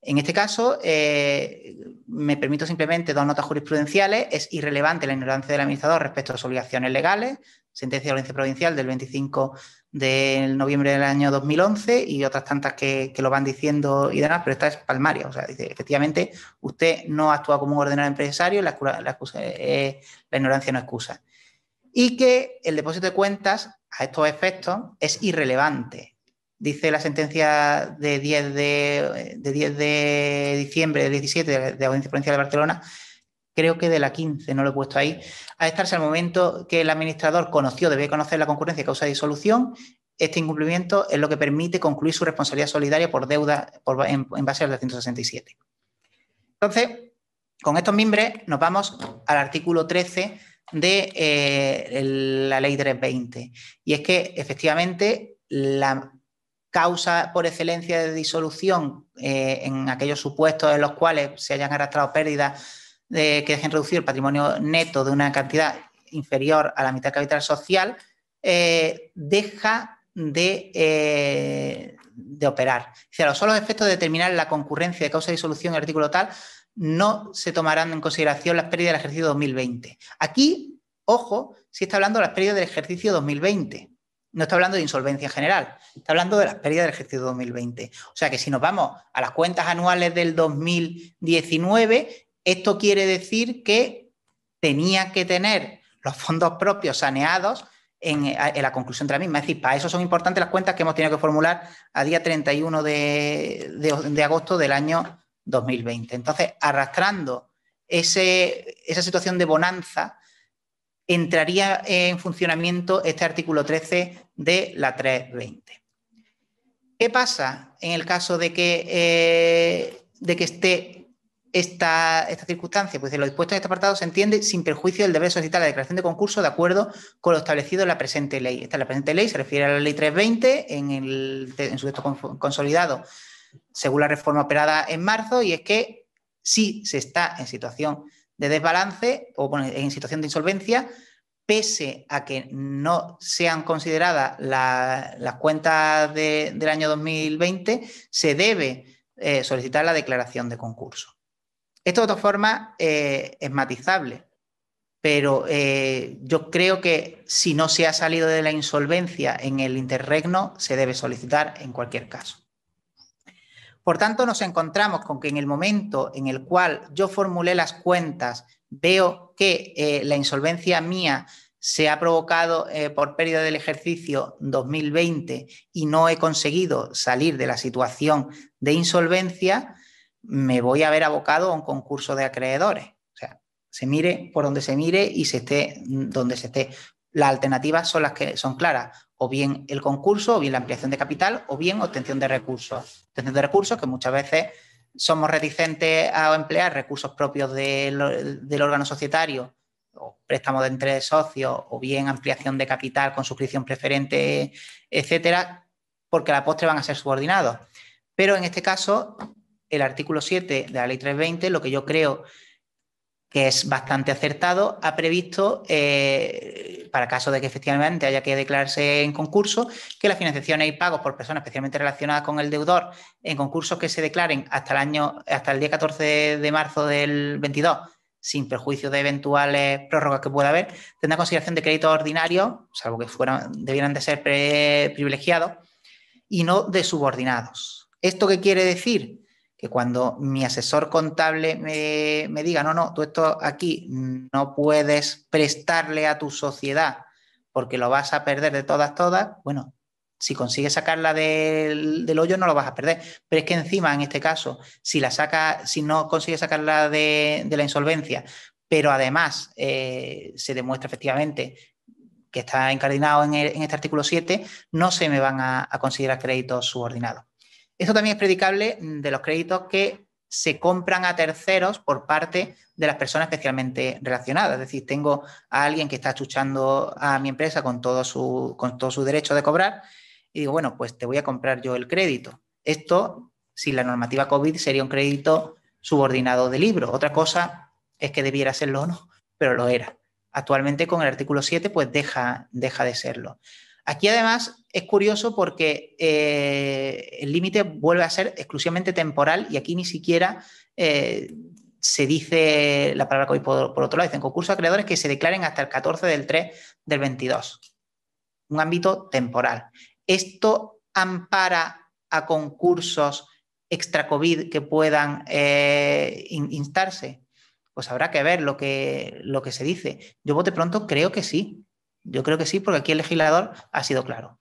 En este caso, eh, me permito simplemente dos notas jurisprudenciales. Es irrelevante la ignorancia del administrador respecto a las obligaciones legales, sentencia de audiencia provincial del 25 de noviembre del año 2011 y otras tantas que, lo van diciendo y demás, pero esta es palmaria. O sea, dice, efectivamente, usted no actúa como un ordenador empresario, y eh, la ignorancia no excusa. Y que el depósito de cuentas a estos efectos es irrelevante Dice la sentencia de 10 de, de, de diciembre del 17 de, Audiencia Provincial de Barcelona, creo que de la 15, no lo he puesto ahí, a estarse al momento que el administrador conoció, debe conocer la concurrencia y causa de disolución, este incumplimiento es lo que permite concluir su responsabilidad solidaria por deuda en, base al 267. Entonces, con estos mimbres nos vamos al artículo 13 de eh, la ley 320. Y es que efectivamente la causa por excelencia de disolución eh, en aquellos supuestos en los cuales se hayan arrastrado pérdidas que dejen reducir el patrimonio neto de una cantidad inferior a la mitad capital social, eh, deja de, eh, de operar. O sea, los solos efectos de determinar la concurrencia de causa de disolución en el artículo tal no se tomarán en consideración las pérdidas del ejercicio 2020. Aquí, ojo, si está hablando de las pérdidas del ejercicio 2020 no está hablando de insolvencia general, está hablando de las pérdidas del ejercicio 2020. O sea que si nos vamos a las cuentas anuales del 2019, esto quiere decir que tenía que tener los fondos propios saneados en, la conclusión de la misma. Es decir, para eso son importantes las cuentas que hemos tenido que formular a día 31 de, agosto del año 2020. Entonces, arrastrando esa situación de bonanza entraría en funcionamiento este artículo 13 de la 320. ¿Qué pasa en el caso de que, eh, de que esté esta, circunstancia? Pues de lo dispuesto en este apartado se entiende sin perjuicio del deber solicitar la declaración de concurso de acuerdo con lo establecido en la presente ley. Esta es la presente ley, se refiere a la ley 320 en, el, en su texto consolidado según la reforma operada en marzo y es que si se está en situación de desbalance o en situación de insolvencia, pese a que no sean consideradas las cuentas de, del año 2020, se debe eh, solicitar la declaración de concurso. Esto de otra forma eh, es matizable, pero eh, yo creo que si no se ha salido de la insolvencia en el interregno, se debe solicitar en cualquier caso. Por tanto, nos encontramos con que en el momento en el cual yo formulé las cuentas, veo que eh, la insolvencia mía se ha provocado eh, por pérdida del ejercicio 2020 y no he conseguido salir de la situación de insolvencia, me voy a ver abocado a un concurso de acreedores. O sea, se mire por donde se mire y se esté mm, donde se esté. Las alternativas son las que son claras o bien el concurso, o bien la ampliación de capital, o bien obtención de recursos. Obtención de recursos que muchas veces somos reticentes a emplear recursos propios del, órgano societario, o préstamos de entre socios, o bien ampliación de capital con suscripción preferente, etcétera, porque a la postre van a ser subordinados. Pero en este caso, el artículo 7 de la ley 320, lo que yo creo que es bastante acertado, ha previsto, eh, para caso de que efectivamente haya que declararse en concurso, que las financiaciones y pagos por personas especialmente relacionadas con el deudor en concursos que se declaren hasta el año, hasta el día 14 de marzo del 22, sin perjuicio de eventuales prórrogas que pueda haber, tendrá consideración de crédito ordinario, salvo que fueran, debieran de ser privilegiados, y no de subordinados. ¿Esto qué quiere decir? que cuando mi asesor contable me, diga, no, no, tú esto aquí no puedes prestarle a tu sociedad porque lo vas a perder de todas, todas, bueno, si consigues sacarla del, del hoyo no lo vas a perder. Pero es que encima, en este caso, si la saca, si no consigues sacarla de, la insolvencia, pero además eh, se demuestra efectivamente que está encardinado en, este artículo 7, no se me van a considerar créditos subordinados. Esto también es predicable de los créditos que se compran a terceros por parte de las personas especialmente relacionadas. Es decir, tengo a alguien que está chuchando a mi empresa con todo su, derecho de cobrar y digo, bueno, pues te voy a comprar yo el crédito. Esto, si la normativa COVID, sería un crédito subordinado de libro. Otra cosa es que debiera serlo o no, pero lo era. Actualmente con el artículo 7, pues deja, deja de serlo. Aquí además es curioso porque eh, el límite vuelve a ser exclusivamente temporal y aquí ni siquiera eh, se dice la palabra COVID por, otro lado. Dicen concursos acreedores creadores que se declaren hasta el 14 del 3 del 22. Un ámbito temporal. ¿Esto ampara a concursos extra COVID que puedan eh, instarse? Pues habrá que ver lo que, lo que se dice. Yo vote pronto creo que sí yo creo que sí, porque aquí el legislador ha sido claro.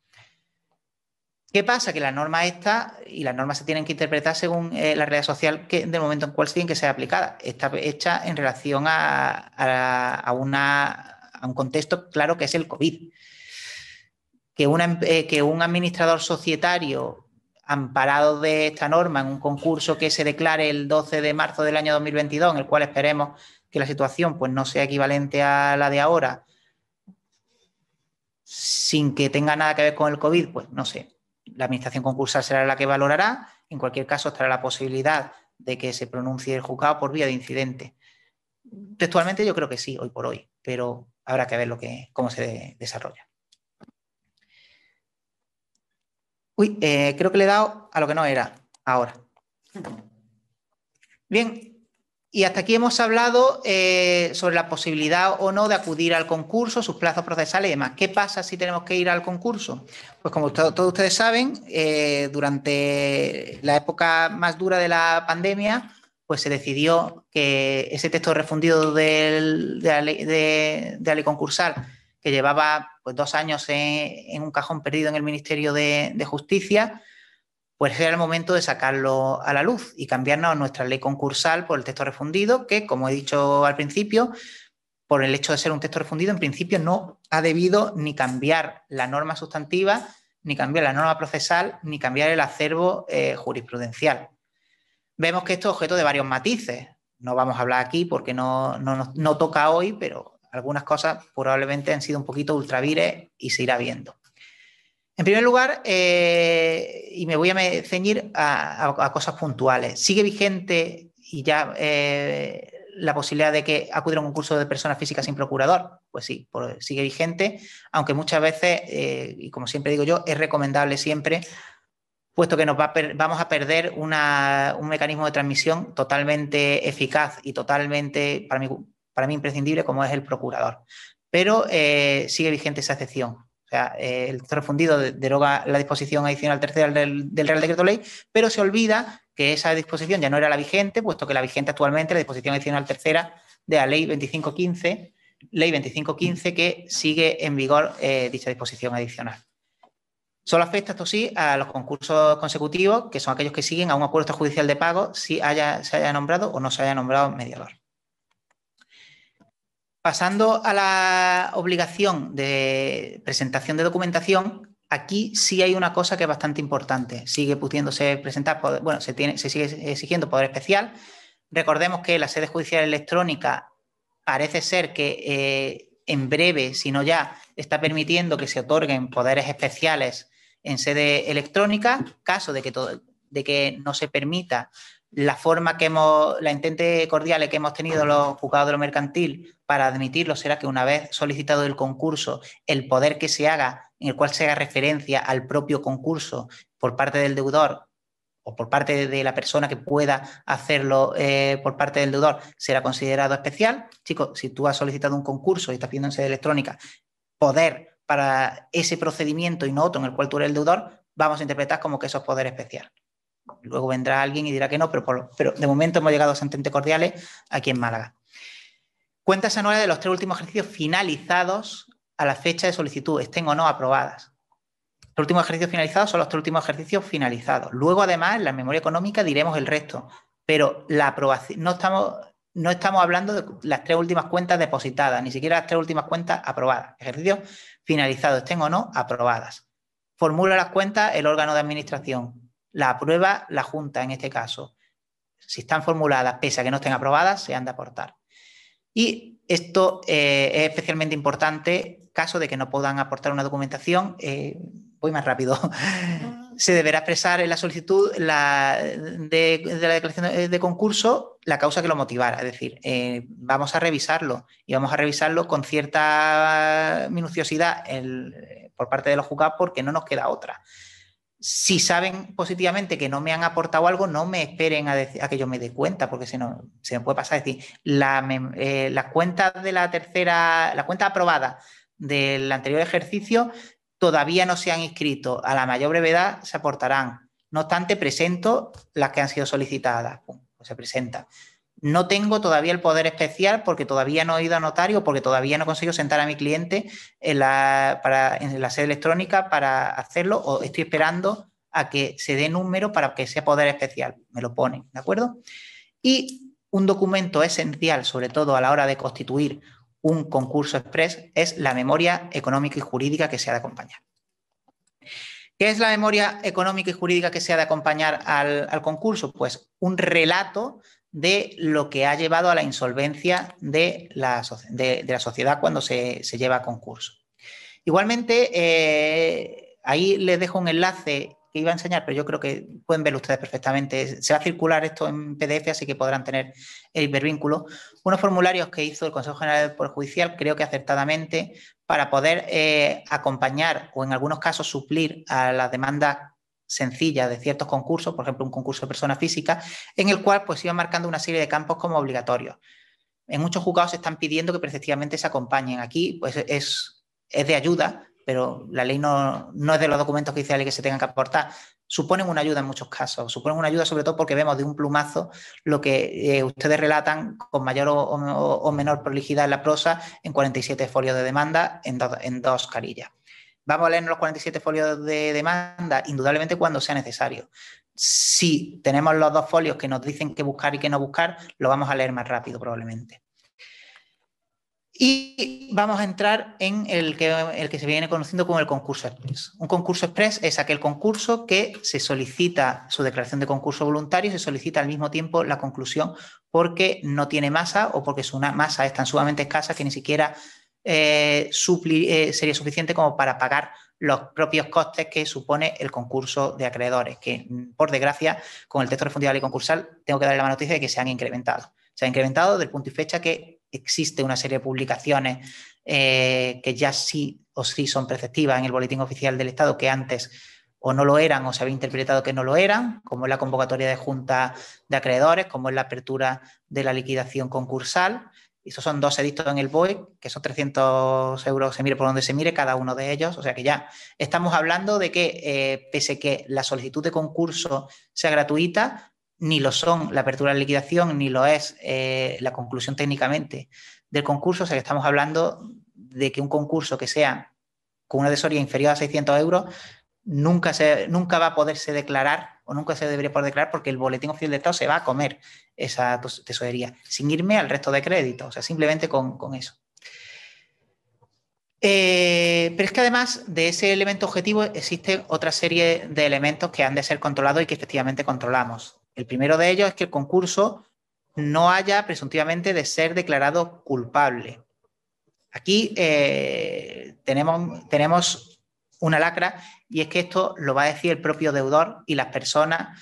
¿Qué pasa? Que la norma esta, y las normas se tienen que interpretar según eh, la realidad social que, del momento en cual siguen que sea aplicada, Está hecha en relación a, un contexto claro que es el COVID. Que, em, eh, que un administrador societario amparado de esta norma en un concurso que se declare el 12 de marzo del año 2022, en el cual esperemos que la situación pues, no sea equivalente a la de ahora, sin que tenga nada que ver con el COVID, pues no sé, la administración concursal será la que valorará. En cualquier caso, estará la posibilidad de que se pronuncie el juzgado por vía de incidente. Textualmente yo creo que sí, hoy por hoy, pero habrá que ver lo que, cómo se desarrolla. Uy, eh, creo que le he dado a lo que no era ahora. Bien, y hasta aquí hemos hablado eh, sobre la posibilidad o no de acudir al concurso, sus plazos procesales y demás. ¿Qué pasa si tenemos que ir al concurso? Pues como todos ustedes saben, eh, durante la época más dura de la pandemia, pues se decidió que ese texto refundido de, la ley, concursal, que llevaba pues, dos años en, un cajón perdido en el Ministerio de Justicia, pues era el momento de sacarlo a la luz y cambiarnos nuestra ley concursal por el texto refundido, que, como he dicho al principio, por el hecho de ser un texto refundido, en principio no ha debido ni cambiar la norma sustantiva, ni cambiar la norma procesal, ni cambiar el acervo eh, jurisprudencial. Vemos que esto es objeto de varios matices. No vamos a hablar aquí porque no, no toca hoy, pero algunas cosas probablemente han sido un poquito ultravires y se irá viendo. En primer lugar, eh, y me voy a ceñir a, cosas puntuales, sigue vigente y ya eh, la posibilidad de que acudir a un concurso de personas físicas sin procurador. Pues sí, sigue vigente, aunque muchas veces, eh, y como siempre digo yo, es recomendable siempre, puesto que nos va vamos a perder un mecanismo de transmisión totalmente eficaz y totalmente, para mí, imprescindible, como es el procurador. Pero sigue vigente esa excepción. Eh, el texto refundido deroga la disposición adicional tercera del, Real Decreto Ley, pero se olvida que esa disposición ya no era la vigente, puesto que la vigente actualmente, es la disposición adicional tercera de la Ley 2515, Ley 2515, que sigue en vigor eh, dicha disposición adicional. Solo afecta, esto sí, a los concursos consecutivos, que son aquellos que siguen a un acuerdo judicial de pago, si haya, se haya nombrado o no se haya nombrado mediador. Pasando a la obligación de presentación de documentación, aquí sí hay una cosa que es bastante importante. Sigue pudiéndose presentar, bueno, se, sigue exigiendo poder especial. Recordemos que la sede judicial electrónica parece ser que eh, en breve, si no ya, está permitiendo que se otorguen poderes especiales en sede electrónica, caso de que, de que no se permita la forma que hemos, la intente cordial que hemos tenido los juzgados de lo mercantil para admitirlo será que una vez solicitado el concurso, el poder que se haga, en el cual se haga referencia al propio concurso por parte del deudor o por parte de la persona que pueda hacerlo eh, por parte del deudor, será considerado especial. Chicos, si tú has solicitado un concurso y estás pidiendo en sede electrónica poder para ese procedimiento y no otro en el cual tú eres el deudor, vamos a interpretar como que eso es poder especial. Luego vendrá alguien y dirá que no, pero, pero de momento hemos llegado a sententes cordiales aquí en Málaga. Cuentas anuales de los tres últimos ejercicios finalizados a la fecha de solicitud, estén o no aprobadas. Los últimos ejercicios finalizados son los tres últimos ejercicios finalizados. Luego, además, en la memoria económica diremos el resto, pero la aprobación, no estamos, no estamos hablando de las tres últimas cuentas depositadas, ni siquiera las tres últimas cuentas aprobadas. Ejercicios finalizados, estén o no aprobadas. Formula las cuentas el órgano de administración, la aprueba la Junta en este caso. Si están formuladas, pese a que no estén aprobadas, se han de aportar. Y esto eh, es especialmente importante caso de que no puedan aportar una documentación. Eh, voy más rápido. Se deberá expresar en la solicitud la, de, la declaración de, concurso la causa que lo motivara. Es decir, eh, vamos a revisarlo y vamos a revisarlo con cierta minuciosidad por parte de los juzgados porque no nos queda otra si saben positivamente que no me han aportado algo, no me esperen a, que yo me dé cuenta, porque si no, se me puede pasar. Es decir, las eh, cuentas de la tercera, la cuenta aprobada del anterior ejercicio todavía no se han inscrito. A la mayor brevedad se aportarán. No obstante, presento las que han sido solicitadas. Pues se presenta no tengo todavía el poder especial porque todavía no he ido a notario, porque todavía no consigo sentar a mi cliente en la, para, sede electrónica para hacerlo o estoy esperando a que se dé número para que sea poder especial. Me lo ponen, ¿de acuerdo? Y un documento esencial, sobre todo a la hora de constituir un concurso express, es la memoria económica y jurídica que se ha de acompañar. ¿Qué es la memoria económica y jurídica que se ha de acompañar al concurso? Pues un relato de lo que ha llevado a la insolvencia de la, de, la sociedad cuando se, lleva a concurso. Igualmente, eh, ahí les dejo un enlace que iba a enseñar, pero yo creo que pueden verlo ustedes perfectamente. Se va a circular esto en PDF, así que podrán tener el hipervínculo. Unos formularios que hizo el Consejo General del Poder Judicial, creo que acertadamente, para poder eh, acompañar o en algunos casos suplir a las demandas sencilla de ciertos concursos, por ejemplo un concurso de persona física, en el cual pues iba marcando una serie de campos como obligatorios. En muchos juzgados se están pidiendo que preceptivamente se acompañen. Aquí pues es, es de ayuda, pero la ley no, es de los documentos oficiales que se tengan que aportar. Suponen una ayuda en muchos casos, suponen una ayuda sobre todo porque vemos de un plumazo lo que eh, ustedes relatan con mayor o, menor prolijidad en la prosa en 47 folios de demanda en, en dos carillas vamos a leer los 47 folios de demanda, indudablemente cuando sea necesario. Si tenemos los dos folios que nos dicen qué buscar y qué no buscar, lo vamos a leer más rápido probablemente. Y vamos a entrar en el que, el que se viene conociendo como el concurso express. Un concurso express es aquel concurso que se solicita su declaración de concurso voluntario y se solicita al mismo tiempo la conclusión porque no tiene masa o porque su masa es tan sumamente escasa que ni siquiera eh, eh, sería suficiente como para pagar los propios costes que supone el concurso de acreedores, que mm, por desgracia con el texto refundible y concursal tengo que darle la mala noticia de que se han incrementado. Se ha incrementado del punto y fecha que existe una serie de publicaciones eh, que ya sí o sí son preceptivas en el Boletín Oficial del Estado, que antes o no lo eran o se había interpretado que no lo eran, como es la convocatoria de junta de acreedores, como es la apertura de la liquidación concursal, esos son dos edictos en el BOE, que son 300 euros, se mire por donde se mire cada uno de ellos. O sea que ya estamos hablando de que, eh, pese que la solicitud de concurso sea gratuita, ni lo son la apertura de liquidación, ni lo es eh, la conclusión técnicamente del concurso. O sea que estamos hablando de que un concurso que sea con una tesoría inferior a 600 euros nunca, se, nunca va a poderse declarar o nunca se debería poder declarar porque el boletín oficial de Estado se va a comer esa tesorería, sin irme al resto de crédito, o sea, simplemente con, eso. Eh, pero es que además de ese elemento objetivo existe otra serie de elementos que han de ser controlados y que efectivamente controlamos. El primero de ellos es que el concurso no haya presuntivamente de ser declarado culpable. Aquí eh, tenemos, tenemos una lacra y es que esto lo va a decir el propio deudor y las personas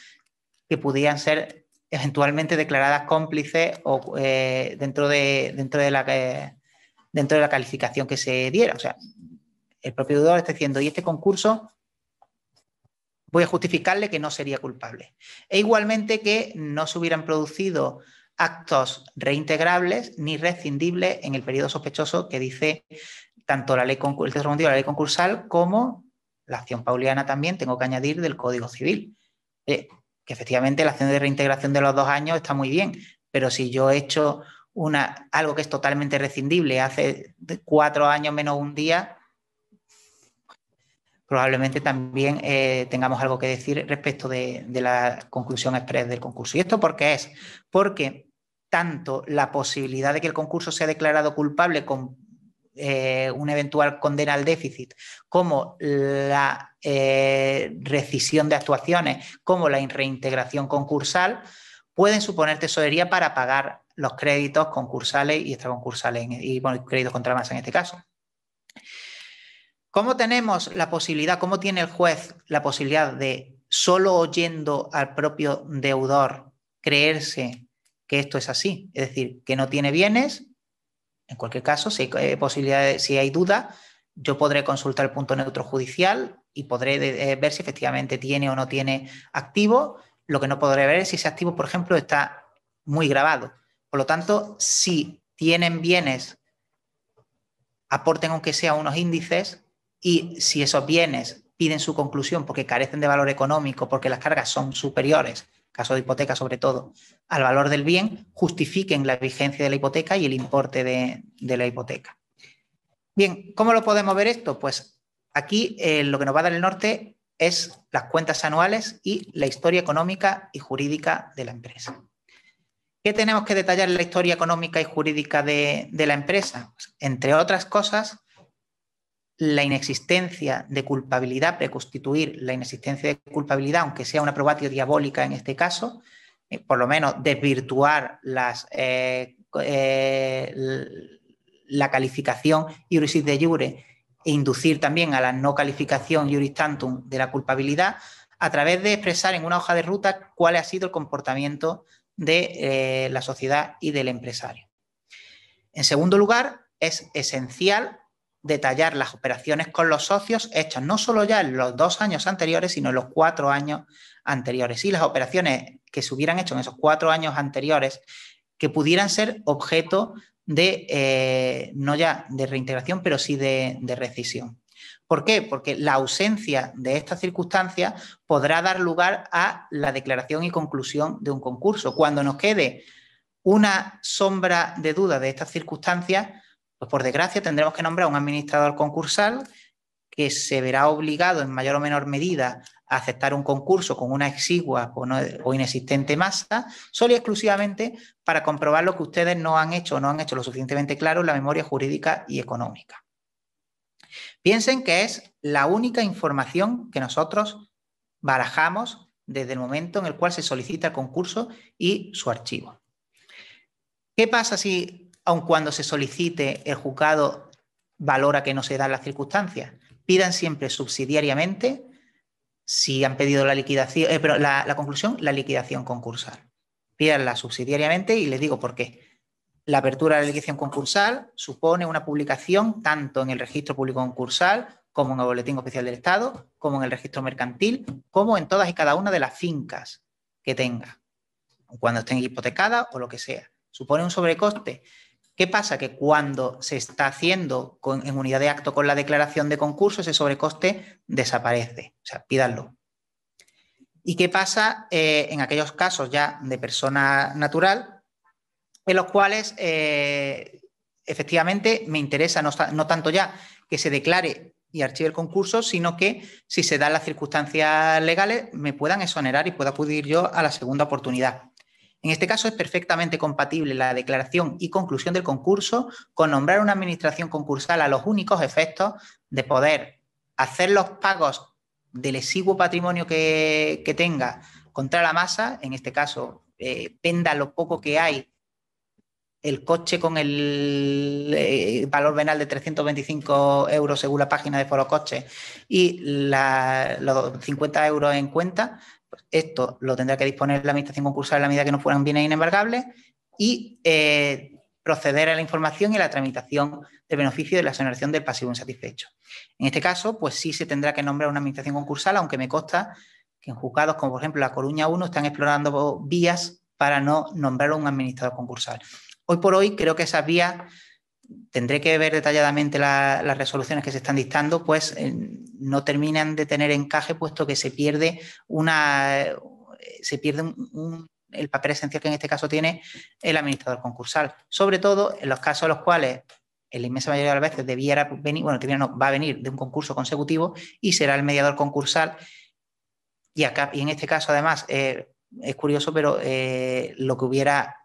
que pudieran ser eventualmente declaradas cómplices o, eh, dentro, de, dentro, de la, eh, dentro de la calificación que se diera. O sea, el propio deudor está diciendo, y este concurso voy a justificarle que no sería culpable. E igualmente que no se hubieran producido actos reintegrables ni rescindibles en el periodo sospechoso que dice tanto la ley, la ley concursal como la acción pauliana también, tengo que añadir del Código Civil. Eh, que efectivamente la acción de reintegración de los dos años está muy bien, pero si yo he hecho una, algo que es totalmente rescindible hace cuatro años menos un día, probablemente también eh, tengamos algo que decir respecto de, de la conclusión express del concurso. ¿Y esto por qué es? Porque tanto la posibilidad de que el concurso sea declarado culpable con eh, un una eventual condena al déficit, como la eh, rescisión de actuaciones, como la reintegración concursal, pueden suponer tesorería para pagar los créditos concursales y extraconcursales, y créditos contra más en este caso. ¿Cómo tenemos la posibilidad, cómo tiene el juez la posibilidad de, solo oyendo al propio deudor, creerse que esto es así? Es decir, que no tiene bienes, en cualquier caso, si hay, eh, si hay duda, yo podré consultar el punto neutro judicial y podré eh, ver si efectivamente tiene o no tiene activo. Lo que no podré ver es si ese activo, por ejemplo, está muy grabado. Por lo tanto, si tienen bienes, aporten aunque sea unos índices y si esos bienes piden su conclusión porque carecen de valor económico, porque las cargas son superiores caso de hipoteca sobre todo, al valor del bien, justifiquen la vigencia de la hipoteca y el importe de, la hipoteca. Bien, ¿cómo lo podemos ver esto? Pues aquí eh, lo que nos va a dar el norte es las cuentas anuales y la historia económica y jurídica de la empresa. ¿Qué tenemos que detallar en la historia económica y jurídica de, la empresa? Pues, entre otras cosas, la inexistencia de culpabilidad, preconstituir la inexistencia de culpabilidad, aunque sea una probatio diabólica en este caso, eh, por lo menos desvirtuar las, eh, eh, la calificación iuris de jure e inducir también a la no calificación iuris tantum de la culpabilidad a través de expresar en una hoja de ruta cuál ha sido el comportamiento de la sociedad y del empresario. En segundo lugar, es esencial detallar las operaciones con los socios hechas no solo ya en los dos años anteriores, sino en los cuatro años anteriores. Y las operaciones que se hubieran hecho en esos cuatro años anteriores que pudieran ser objeto de, eh, no ya de reintegración, pero sí de, de rescisión. ¿Por qué? Porque la ausencia de estas circunstancias podrá dar lugar a la declaración y conclusión de un concurso. Cuando nos quede una sombra de duda de estas circunstancias, pues por desgracia tendremos que nombrar a un administrador concursal que se verá obligado en mayor o menor medida a aceptar un concurso con una exigua o, inexistente masa, solo y exclusivamente para comprobar lo que ustedes no han hecho o no han hecho lo suficientemente claro en la memoria jurídica y económica. Piensen que es la única información que nosotros barajamos desde el momento en el cual se solicita el concurso y su archivo. ¿Qué pasa si aun cuando se solicite, el juzgado valora que no se dan las circunstancias. Pidan siempre subsidiariamente, si han pedido la liquidación, eh, pero la, la, conclusión, la liquidación concursal. Pidanla subsidiariamente y les digo por qué. La apertura de la liquidación concursal supone una publicación tanto en el registro público concursal como en el Boletín Oficial del Estado, como en el registro mercantil, como en todas y cada una de las fincas que tenga, cuando estén hipotecadas o lo que sea. Supone un sobrecoste ¿Qué pasa? Que cuando se está haciendo en unidad de acto con la declaración de concurso, ese sobrecoste desaparece. O sea, pídanlo. ¿Y qué pasa eh, en aquellos casos ya de persona natural en los cuales eh, efectivamente me interesa no, no, tanto ya que se declare y archive el concurso, sino que si se dan las circunstancias legales me puedan exonerar y pueda acudir yo a la segunda oportunidad? En este caso es perfectamente compatible la declaración y conclusión del concurso con nombrar una administración concursal a los únicos efectos de poder hacer los pagos del exiguo patrimonio que, tenga contra la masa, en este caso, penda eh, lo poco que hay el coche con el eh, valor venal de 325 euros según la página de Foro Coche y los 50 euros en cuenta, esto lo tendrá que disponer la administración concursal en la medida que no fueran bienes inembargables y eh, proceder a la información y a la tramitación del beneficio de la exoneración del pasivo insatisfecho. En este caso, pues sí se tendrá que nombrar una administración concursal, aunque me consta que en juzgados como por ejemplo La Coruña 1 están explorando vías para no nombrar a un administrador concursal. Hoy por hoy creo que esas vías tendré que ver detalladamente las resoluciones que se están dictando, pues eh, no terminan de tener encaje, puesto que se pierde eh, se pierde el papel esencial que en este caso tiene el administrador concursal, sobre todo en los casos en los cuales la inmensa mayoría de las veces debiera venir, bueno, va a venir de un concurso consecutivo y será el mediador concursal. Y, acá, y en este caso, además, eh, es curioso, pero lo, que hubiera,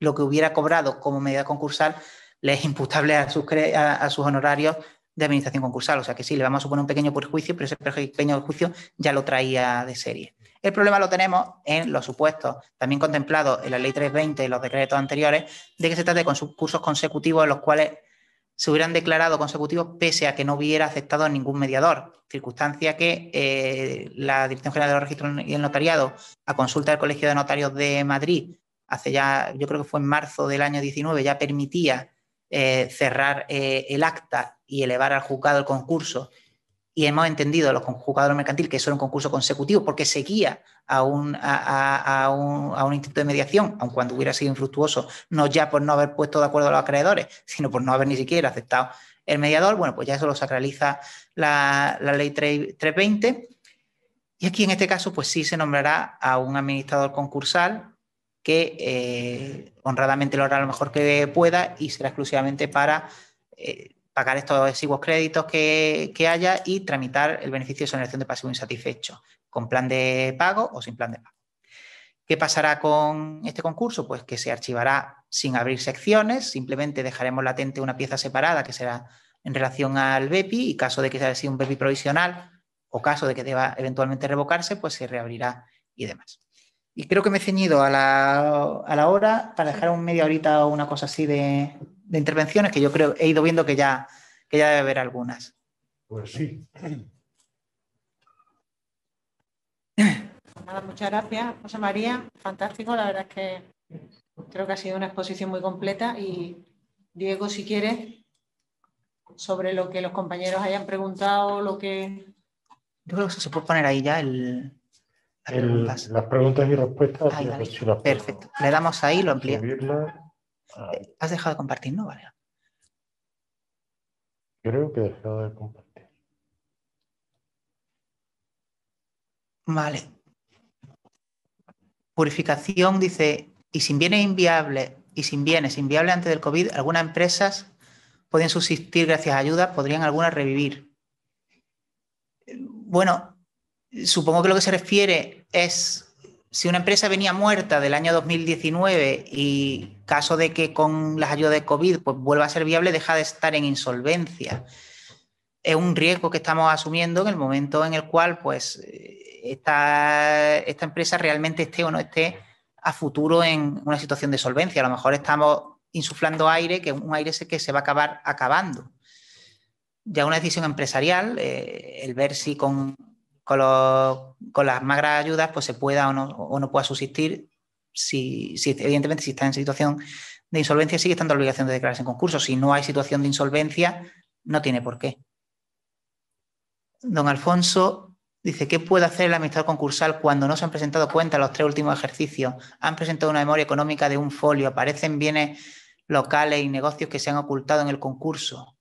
lo que hubiera cobrado como mediador concursal le es imputable a sus, a, sus honorarios de administración concursal. O sea que sí, le vamos a suponer un pequeño perjuicio, pero ese pequeño perjuicio ya lo traía de serie. El problema lo tenemos en los supuestos, también contemplados en la Ley 320 y los decretos anteriores, de que se trate con concursos consecutivos en los cuales se hubieran declarado consecutivos pese a que no hubiera aceptado ningún mediador, circunstancia que eh, la Dirección General de los Registros y el Notariado, a consulta del Colegio de Notarios de Madrid, hace ya, yo creo que fue en marzo del año 19, ya permitía eh, cerrar eh, el acta y elevar al juzgado el concurso. Y hemos entendido los juzgadores mercantil que eso un concurso consecutivo porque seguía a un, a, un, instituto de mediación, aun cuando hubiera sido infructuoso, no ya por no haber puesto de acuerdo a los acreedores, sino por no haber ni siquiera aceptado el mediador. Bueno, pues ya eso lo sacraliza la, ley 320. Y aquí en este caso, pues sí se nombrará a un administrador concursal que eh, honradamente lo hará lo mejor que pueda y será exclusivamente para eh, pagar estos exiguos créditos que, que, haya y tramitar el beneficio de exoneración de pasivo insatisfecho con plan de pago o sin plan de pago. ¿Qué pasará con este concurso? Pues que se archivará sin abrir secciones, simplemente dejaremos latente una pieza separada que será en relación al BEPI y caso de que sea sido un BEPI provisional o caso de que deba eventualmente revocarse, pues se reabrirá y demás. Y creo que me he ceñido a la, hora para dejar un media horita o una cosa así de, intervenciones que yo creo he ido viendo que ya, que ya debe haber algunas. Pues sí. Nada, muchas gracias, José María. Fantástico, la verdad es que creo que ha sido una exposición muy completa y Diego, si quieres, sobre lo que los compañeros hayan preguntado, lo que... Yo creo que se puede poner ahí ya el, las preguntas. y respuestas. Perfecto. Le damos ahí, lo ampliamos. Eh, ¿Has dejado de compartir, no? Vale. Creo que he dejado de compartir. Vale. Purificación dice, y sin bienes inviables, y sin bienes inviables antes del COVID, algunas empresas pueden subsistir gracias a ayudas, podrían algunas revivir. Bueno, supongo que lo que se refiere es si una empresa venía muerta del año 2019 y caso de que con las ayudas de COVID pues vuelva a ser viable, deja de estar en insolvencia. Es un riesgo que estamos asumiendo en el momento en el cual pues esta, esta empresa realmente esté o no esté a futuro en una situación de solvencia. A lo mejor estamos insuflando aire, que un aire que se va a acabar acabando. Ya una decisión empresarial, eh, el ver si con con, con las magras ayudas pues se pueda o no, pueda subsistir si, evidentemente si está en situación de insolvencia sigue estando la obligación de declararse en concurso. Si no hay situación de insolvencia, no tiene por qué. Don Alfonso dice, ¿qué puede hacer el administrador concursal cuando no se han presentado cuentas los tres últimos ejercicios? Han presentado una memoria económica de un folio, aparecen bienes locales y negocios que se han ocultado en el concurso.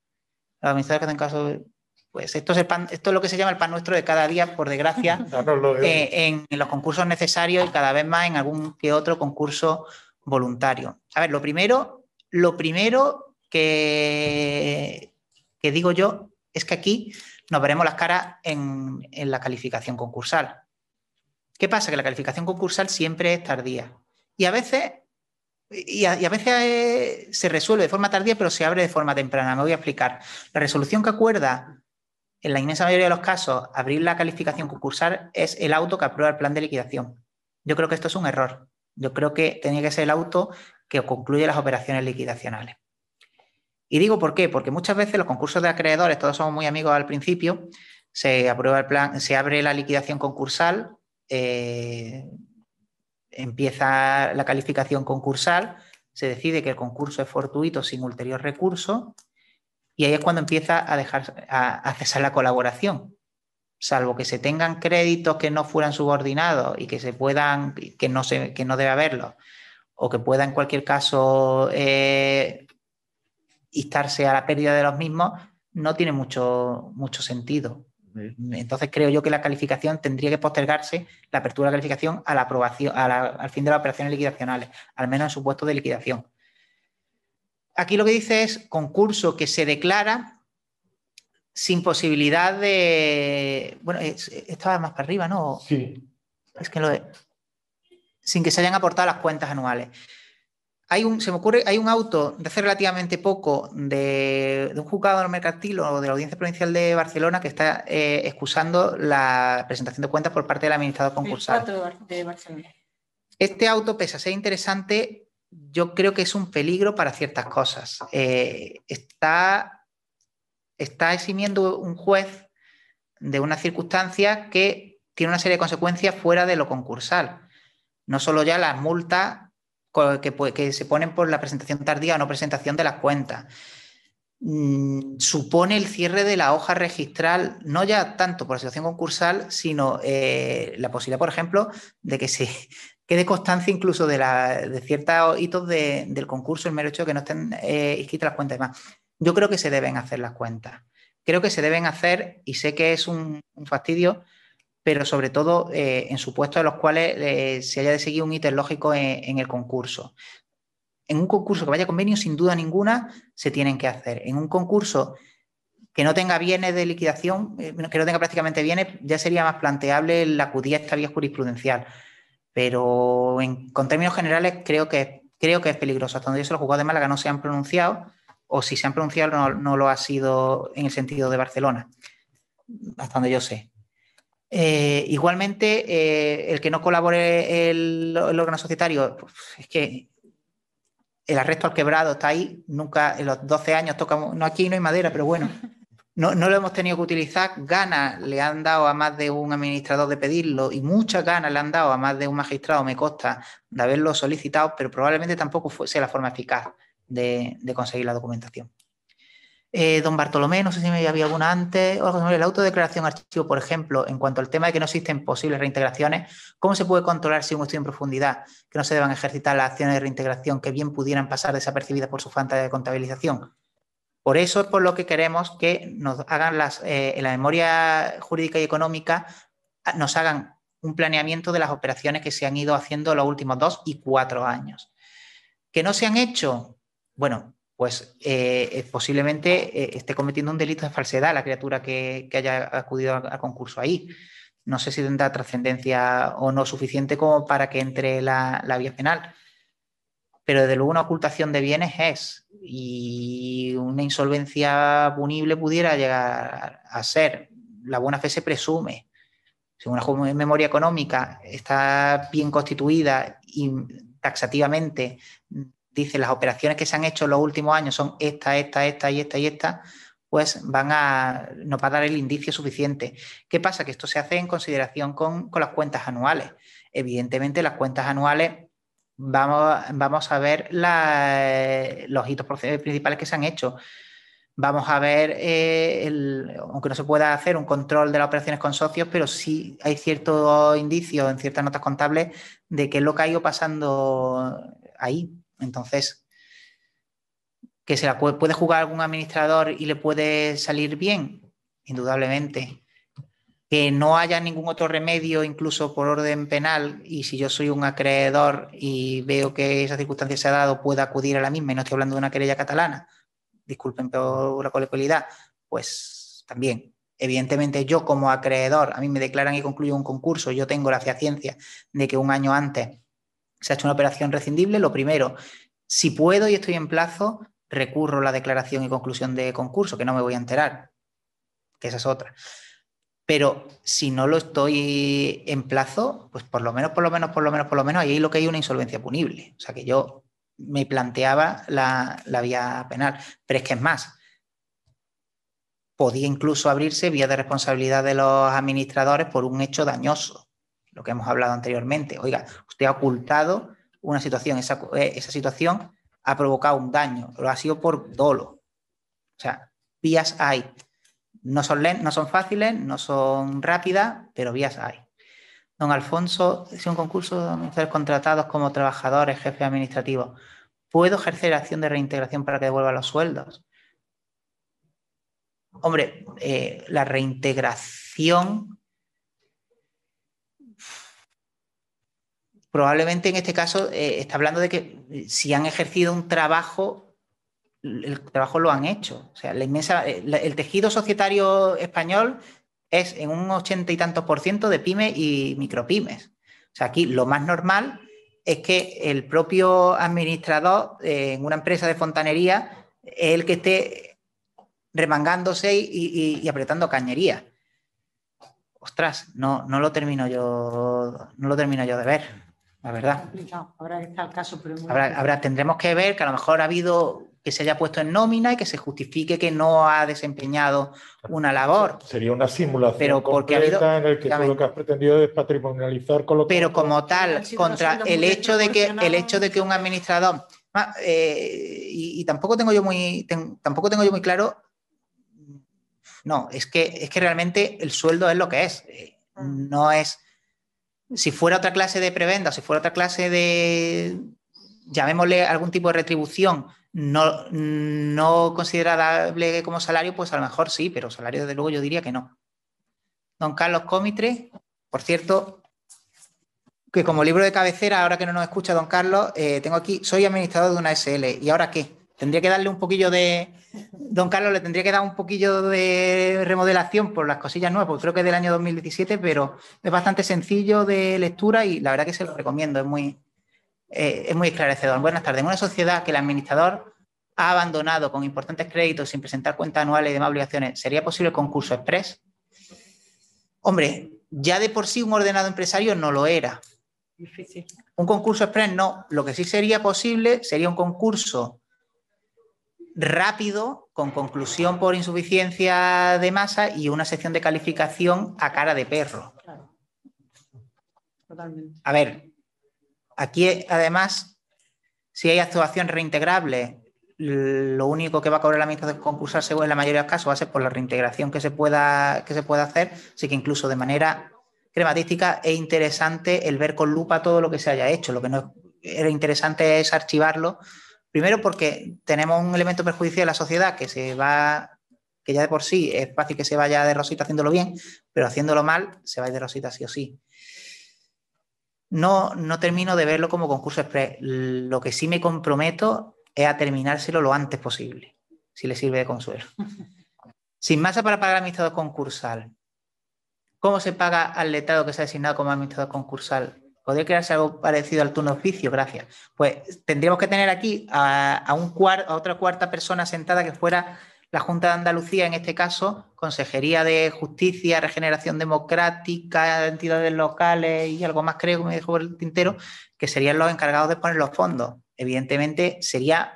la administradores que hacen caso pues esto es, esto es lo que se llama el pan nuestro de cada día, por desgracia, eh, en, los concursos necesarios y cada vez más en algún que otro concurso voluntario. A ver, lo primero, lo primero que, digo yo es que aquí nos veremos las caras en, la calificación concursal. ¿Qué pasa? Que la calificación concursal siempre es tardía. Y a veces y veces eh, se resuelve de forma tardía, pero se abre de forma temprana. Me voy a explicar. La resolución que acuerda en la inmensa mayoría de los casos, abrir la calificación concursal es el auto que aprueba el plan de liquidación. Yo creo que esto es un error. Yo creo que tenía que ser el auto que concluye las operaciones liquidacionales. Y digo por qué, porque muchas veces los concursos de acreedores, todos somos muy amigos al principio, se aprueba el plan, se abre la liquidación concursal, eh, empieza la calificación concursal, se decide que el concurso es fortuito sin ulterior recurso, y ahí es cuando empieza a, dejar, a, cesar la colaboración. Salvo que se tengan créditos que no fueran subordinados y que se puedan, que no, se, que no debe haberlos, o que pueda en cualquier caso eh, instarse a la pérdida de los mismos, no tiene mucho, mucho sentido. Entonces creo yo que la calificación tendría que postergarse, la apertura de la calificación, a la aprobación, al fin de las operaciones liquidacionales, al menos en su puesto de liquidación aquí lo que dice es concurso que se declara sin posibilidad de. Bueno, estaba más para arriba, ¿no? Sí. Es que lo de... Sin que se hayan aportado las cuentas anuales. Hay un, se me ocurre, hay un auto de hace relativamente poco de, un juzgado mercantil o de la Audiencia Provincial de Barcelona que está eh, excusando la presentación de cuentas por parte del administrador concursal. de Barcelona. Este auto, pese a ser interesante, yo creo que es un peligro para ciertas cosas. Eh, está, está eximiendo un juez de una circunstancia que tiene una serie de consecuencias fuera de lo concursal. No solo ya las multas que, se ponen por la presentación tardía o no presentación de las cuentas. Mm, supone el cierre de la hoja registral, no ya tanto por la situación concursal, sino eh, la posibilidad, por ejemplo, de que, se, quede constancia incluso de, ciertos hitos del concurso, el mero hecho de que no estén eh, inscritas las cuentas y demás. Yo creo que se deben hacer las cuentas. Creo que se deben hacer, y sé que es un, fastidio, pero sobre todo eh, en supuestos de los cuales eh, se haya de seguir un ítem lógico en, el concurso. En un concurso que vaya a convenio, sin duda ninguna, se tienen que hacer. En un concurso que no tenga bienes de liquidación, que no tenga prácticamente bienes, ya sería más planteable la acudía a esta vía jurisprudencial. Pero con términos generales creo que, creo que es peligroso. Hasta donde yo sé, los jugadores de Málaga no se han pronunciado, o si se han pronunciado no, lo ha sido en el sentido de Barcelona, hasta donde yo sé. Eh, igualmente, eh, el que no colabore el, el, órgano societario, pues, es que el arresto al quebrado está ahí, nunca en los 12 años toca, no aquí no hay madera, pero bueno no, lo hemos tenido que utilizar, ganas le han dado a más de un administrador de pedirlo y muchas ganas le han dado a más de un magistrado, me consta, de haberlo solicitado, pero probablemente tampoco fue, sea la forma eficaz de, conseguir la documentación. Eh, don Bartolomé, no sé si había alguna antes. O, la autodeclaración archivo, por ejemplo, en cuanto al tema de que no existen posibles reintegraciones, ¿cómo se puede controlar si un estudio en profundidad que no se deban ejercitar las acciones de reintegración que bien pudieran pasar desapercibidas por su falta de contabilización? Por eso es por lo que queremos que nos hagan las, eh, en la memoria jurídica y económica, ah, nos hagan un planeamiento de las operaciones que se han ido haciendo los últimos dos y cuatro años. ¿Que no se han hecho? Bueno, pues eh, eh, posiblemente esté cometiendo un delito de falsedad la criatura que, haya acudido al concurso ahí. No sé si tendrá trascendencia o no suficiente como para que entre la, la vía penal. Pero desde luego una ocultación de bienes es y una insolvencia punible pudiera llegar a ser. La buena fe se presume. Si una memoria económica está bien constituida y taxativamente dice las operaciones que se han hecho en los últimos años son esta, esta, esta y esta y esta, pues van a, no va dar el indicio suficiente. ¿Qué pasa? Que esto se hace en consideración con, con las cuentas anuales. Evidentemente las cuentas anuales Vamos, a ver eh, los hitos principales que se han hecho. Vamos a ver, eh, aunque no se pueda hacer un control de las operaciones con socios, pero sí hay ciertos indicios en ciertas notas contables de qué es lo que ha ido pasando ahí. Entonces, que se puede jugar algún administrador y le puede salir bien, indudablemente que no haya ningún otro remedio, incluso por orden penal, y si yo soy un acreedor y veo que esa circunstancia se ha dado, pueda acudir a la misma, y no estoy hablando de una querella catalana, disculpen por la colectividad, pues también. Evidentemente yo como acreedor, a mí me declaran y concluyo un concurso, yo tengo la ciencia de que un año antes se ha hecho una operación rescindible, lo primero, si puedo y estoy en plazo, recurro la declaración y conclusión de concurso, que no me voy a enterar, que esa es otra pero si no lo estoy en plazo, pues por lo menos, por lo menos, por lo menos, por lo menos, ahí lo que hay una insolvencia punible. O sea que yo me planteaba la, vía penal. Pero es que es más, podía incluso abrirse vía de responsabilidad de los administradores por un hecho dañoso, lo que hemos hablado anteriormente. Oiga, usted ha ocultado una situación, esa, esa situación ha provocado un daño, lo ha sido por dolo. O sea, vías hay. No son, no son fáciles, no son rápidas, pero vías hay. Don Alfonso, si un concurso de ser contratados como trabajadores, jefes administrativos. ¿Puedo ejercer acción de reintegración para que devuelvan los sueldos? Hombre, eh, la reintegración probablemente en este caso eh, está hablando de que si han ejercido un trabajo el trabajo lo han hecho. O sea, eh, la el tejido societario español es en un ochenta y tantos por ciento de pymes y micropymes. O sea, aquí lo más normal es que el propio administrador eh, en una empresa de fontanería es el que esté remangándose y, apretando cañería. Ostras, no, no, lo termino yo, no lo termino yo de ver, la verdad. Ahora tendremos que ver que a lo mejor ha habido que se haya puesto en nómina y que se justifique que no ha desempeñado una labor. Sería una simulación pero porque ha habido, en lo que has pretendido es patrimonializar con Pero como tal, contra el hecho de que el hecho de que un administrador ah, eh, y, tampoco tengo yo muy tampoco tengo yo muy claro no, es que es que realmente el sueldo es lo que es, eh, mm. no es si fuera otra clase de prebenda, si fuera otra clase de llamémosle algún tipo de retribución no, considerable como salario, pues a lo mejor sí, pero salario desde luego yo diría que no. Don Carlos Comitre, por cierto, que como libro de cabecera, ahora que no nos escucha don Carlos, eh, tengo aquí, soy administrador de una SL, ¿y ahora qué? Tendría que darle un poquillo de, don Carlos, le tendría que dar un poquillo de remodelación por las cosillas nuevas, porque creo que es del año 2017, pero es bastante sencillo de lectura y la verdad que se lo recomiendo, es muy, eh, es muy esclarecedor. Buenas tardes. En una sociedad que el administrador ha abandonado con importantes créditos sin presentar cuentas anuales y demás obligaciones, ¿sería posible el concurso express? Hombre, ya de por sí un ordenado empresario no lo era. Difícil. Un concurso express no. Lo que sí sería posible sería un concurso rápido, con conclusión por insuficiencia de masa y una sección de calificación a cara de perro. Claro. Totalmente. A ver, Aquí, además, si hay actuación reintegrable, lo único que va a cobrar la administración concursal según en la mayoría de los casos va a ser por la reintegración que se pueda, que se pueda hacer, así que incluso de manera crematística es interesante el ver con lupa todo lo que se haya hecho, lo que no era interesante es archivarlo, primero porque tenemos un elemento perjudicial a la sociedad que se va, que ya de por sí es fácil que se vaya de rosita haciéndolo bien, pero haciéndolo mal se va de rosita sí o sí no, termino de verlo como concurso express. Lo que sí me comprometo es a terminárselo lo antes posible, si le sirve de consuelo. Sin masa para pagar al administrador concursal. ¿Cómo se paga al letado que se ha designado como administrador concursal? ¿Podría crearse algo parecido al turno oficio? Gracias. Pues tendríamos que tener aquí a, un a otra cuarta persona sentada que fuera la Junta de Andalucía, en este caso, Consejería de Justicia, Regeneración Democrática, entidades locales y algo más, creo que me por el tintero, que serían los encargados de poner los fondos. Evidentemente, sería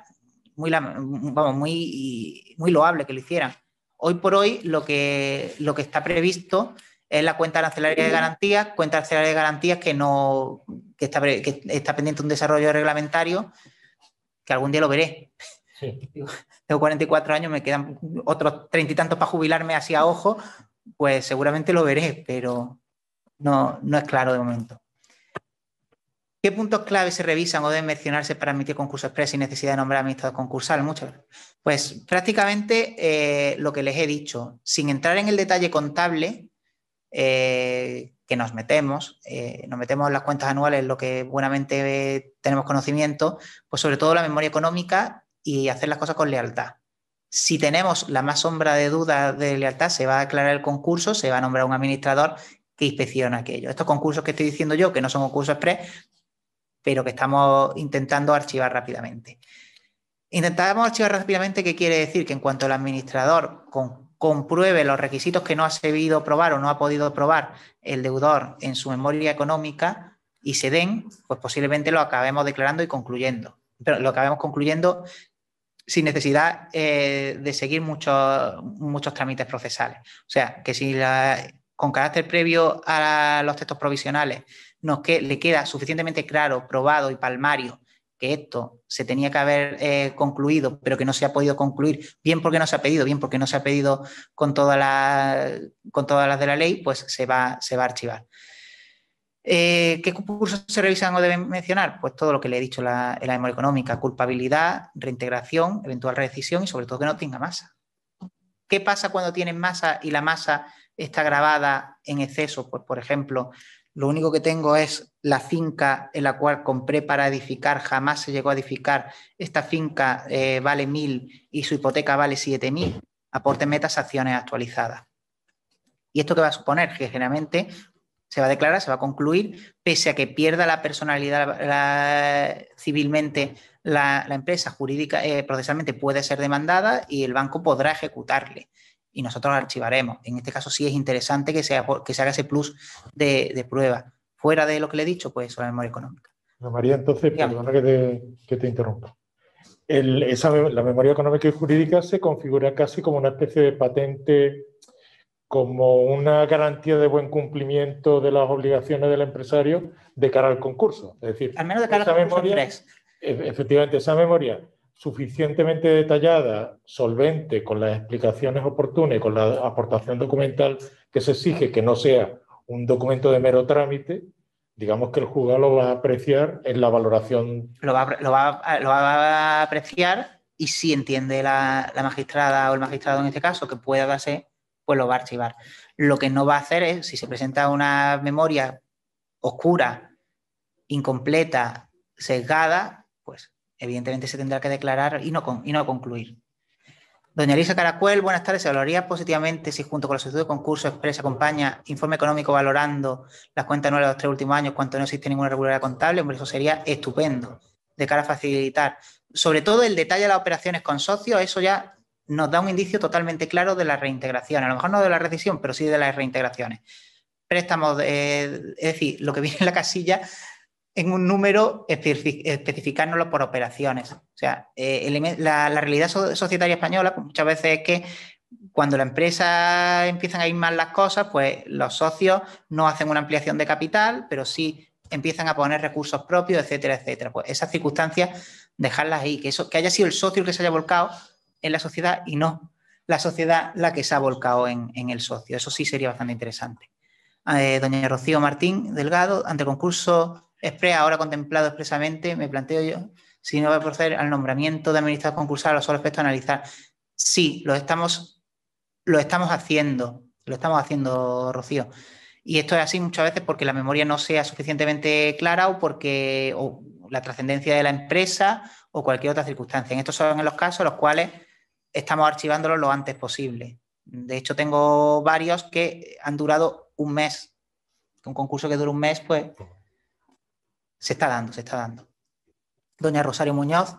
muy, vamos, muy, muy loable que lo hicieran. Hoy por hoy, lo que, lo que está previsto es la cuenta arancelaria de garantías, cuenta arancelaria de garantías que, no, está, que está pendiente un desarrollo reglamentario, que algún día lo veré. Tengo 44 años, me quedan otros treinta y tantos para jubilarme así a ojo, pues seguramente lo veré, pero no, es claro de momento. ¿Qué puntos clave se revisan o deben mencionarse para admitir concurso express sin necesidad de nombrar estado concursal? Muchas gracias. Pues prácticamente eh, lo que les he dicho, sin entrar en el detalle contable eh, que nos metemos, eh, nos metemos en las cuentas anuales, lo que buenamente tenemos conocimiento, pues sobre todo la memoria económica y hacer las cosas con lealtad. Si tenemos la más sombra de duda de lealtad, se va a declarar el concurso, se va a nombrar un administrador que inspecciona aquello. Estos concursos que estoy diciendo yo, que no son concursos express, pero que estamos intentando archivar rápidamente. Intentamos archivar rápidamente, ¿qué quiere decir? Que en cuanto el administrador compruebe los requisitos que no ha sabido probar o no ha podido probar el deudor en su memoria económica y se den, pues posiblemente lo acabemos declarando y concluyendo. Pero lo acabemos concluyendo sin necesidad eh, de seguir muchos, muchos trámites procesales. O sea, que si con carácter previo a los textos provisionales nos que, le queda suficientemente claro, probado y palmario que esto se tenía que haber eh, concluido, pero que no se ha podido concluir, bien porque no se ha pedido, bien porque no se ha pedido con, todas las con todas las de la ley, pues se va, se va a archivar. Eh, ¿Qué cursos se revisan o deben mencionar? Pues todo lo que le he dicho la, en la memoria económica, culpabilidad, reintegración, eventual rescisión y sobre todo que no tenga masa. ¿Qué pasa cuando tienen masa y la masa está grabada en exceso? Pues, por ejemplo, lo único que tengo es la finca en la cual compré para edificar, jamás se llegó a edificar, esta finca eh, vale mil y su hipoteca vale siete mil, aporte metas acciones actualizadas. ¿Y esto qué va a suponer? Que generalmente se va a declarar, se va a concluir, pese a que pierda la personalidad civilmente la, empresa jurídica, eh, procesalmente puede ser demandada y el banco podrá ejecutarle. Y nosotros archivaremos. En este caso sí es interesante que, que se haga ese plus de, de prueba. Fuera de lo que le he dicho, pues la memoria económica. María, entonces, perdona que te, interrumpa. la memoria económica y jurídica se configura casi como una especie de patente como una garantía de buen cumplimiento de las obligaciones del empresario de cara al concurso. Es decir, al memoria, e-, Efectivamente, esa memoria suficientemente detallada, solvente, con las explicaciones oportunas y con la aportación documental que se exige, que no sea un documento de mero trámite, digamos que el juzgado lo va a apreciar en la valoración. Lo va, a apreciar y si entiende la, la, magistrada o el magistrado en este caso que pueda darse pues lo va a archivar. Lo que no va a hacer es, si se presenta una memoria oscura, incompleta, sesgada, pues evidentemente se tendrá que declarar y no, no concluir. Doña Elisa Caracuel, buenas tardes. ¿Se valoraría positivamente si junto con los estudios de concurso expresa acompaña informe económico valorando las cuentas nuevas de los tres últimos años cuando no existe ninguna regularidad contable? Hombre, eso sería estupendo de cara a facilitar. Sobre todo el detalle de las operaciones con socios, eso ya nos da un indicio totalmente claro de la reintegración, a lo mejor no de la recesión, pero sí de las reintegraciones. Préstamos, eh, es decir, lo que viene en la casilla en un número, especificándolo por operaciones. O sea, eh, la, realidad societaria española muchas veces es que cuando la empresa empiezan a ir mal las cosas, pues los socios no hacen una ampliación de capital, pero sí empiezan a poner recursos propios, etcétera, etcétera. Pues esas circunstancias, dejarlas ahí, que, eso, que haya sido el socio el que se haya volcado, en la sociedad y no la sociedad la que se ha volcado en, el socio. Eso sí sería bastante interesante. Eh, doña Rocío Martín Delgado, ante el concurso expresa, ahora contemplado expresamente, me planteo yo si no va a proceder al nombramiento de administrador concursal a los solo respecto a analizar. Sí, lo estamos, lo estamos haciendo, lo estamos haciendo, Rocío. Y esto es así muchas veces porque la memoria no sea suficientemente clara o porque o la trascendencia de la empresa o cualquier otra circunstancia. En estos son los casos los cuales estamos archivándolo lo antes posible. De hecho, tengo varios que han durado un mes. Un concurso que dura un mes, pues, pues se está dando, se está dando. Doña Rosario Muñoz,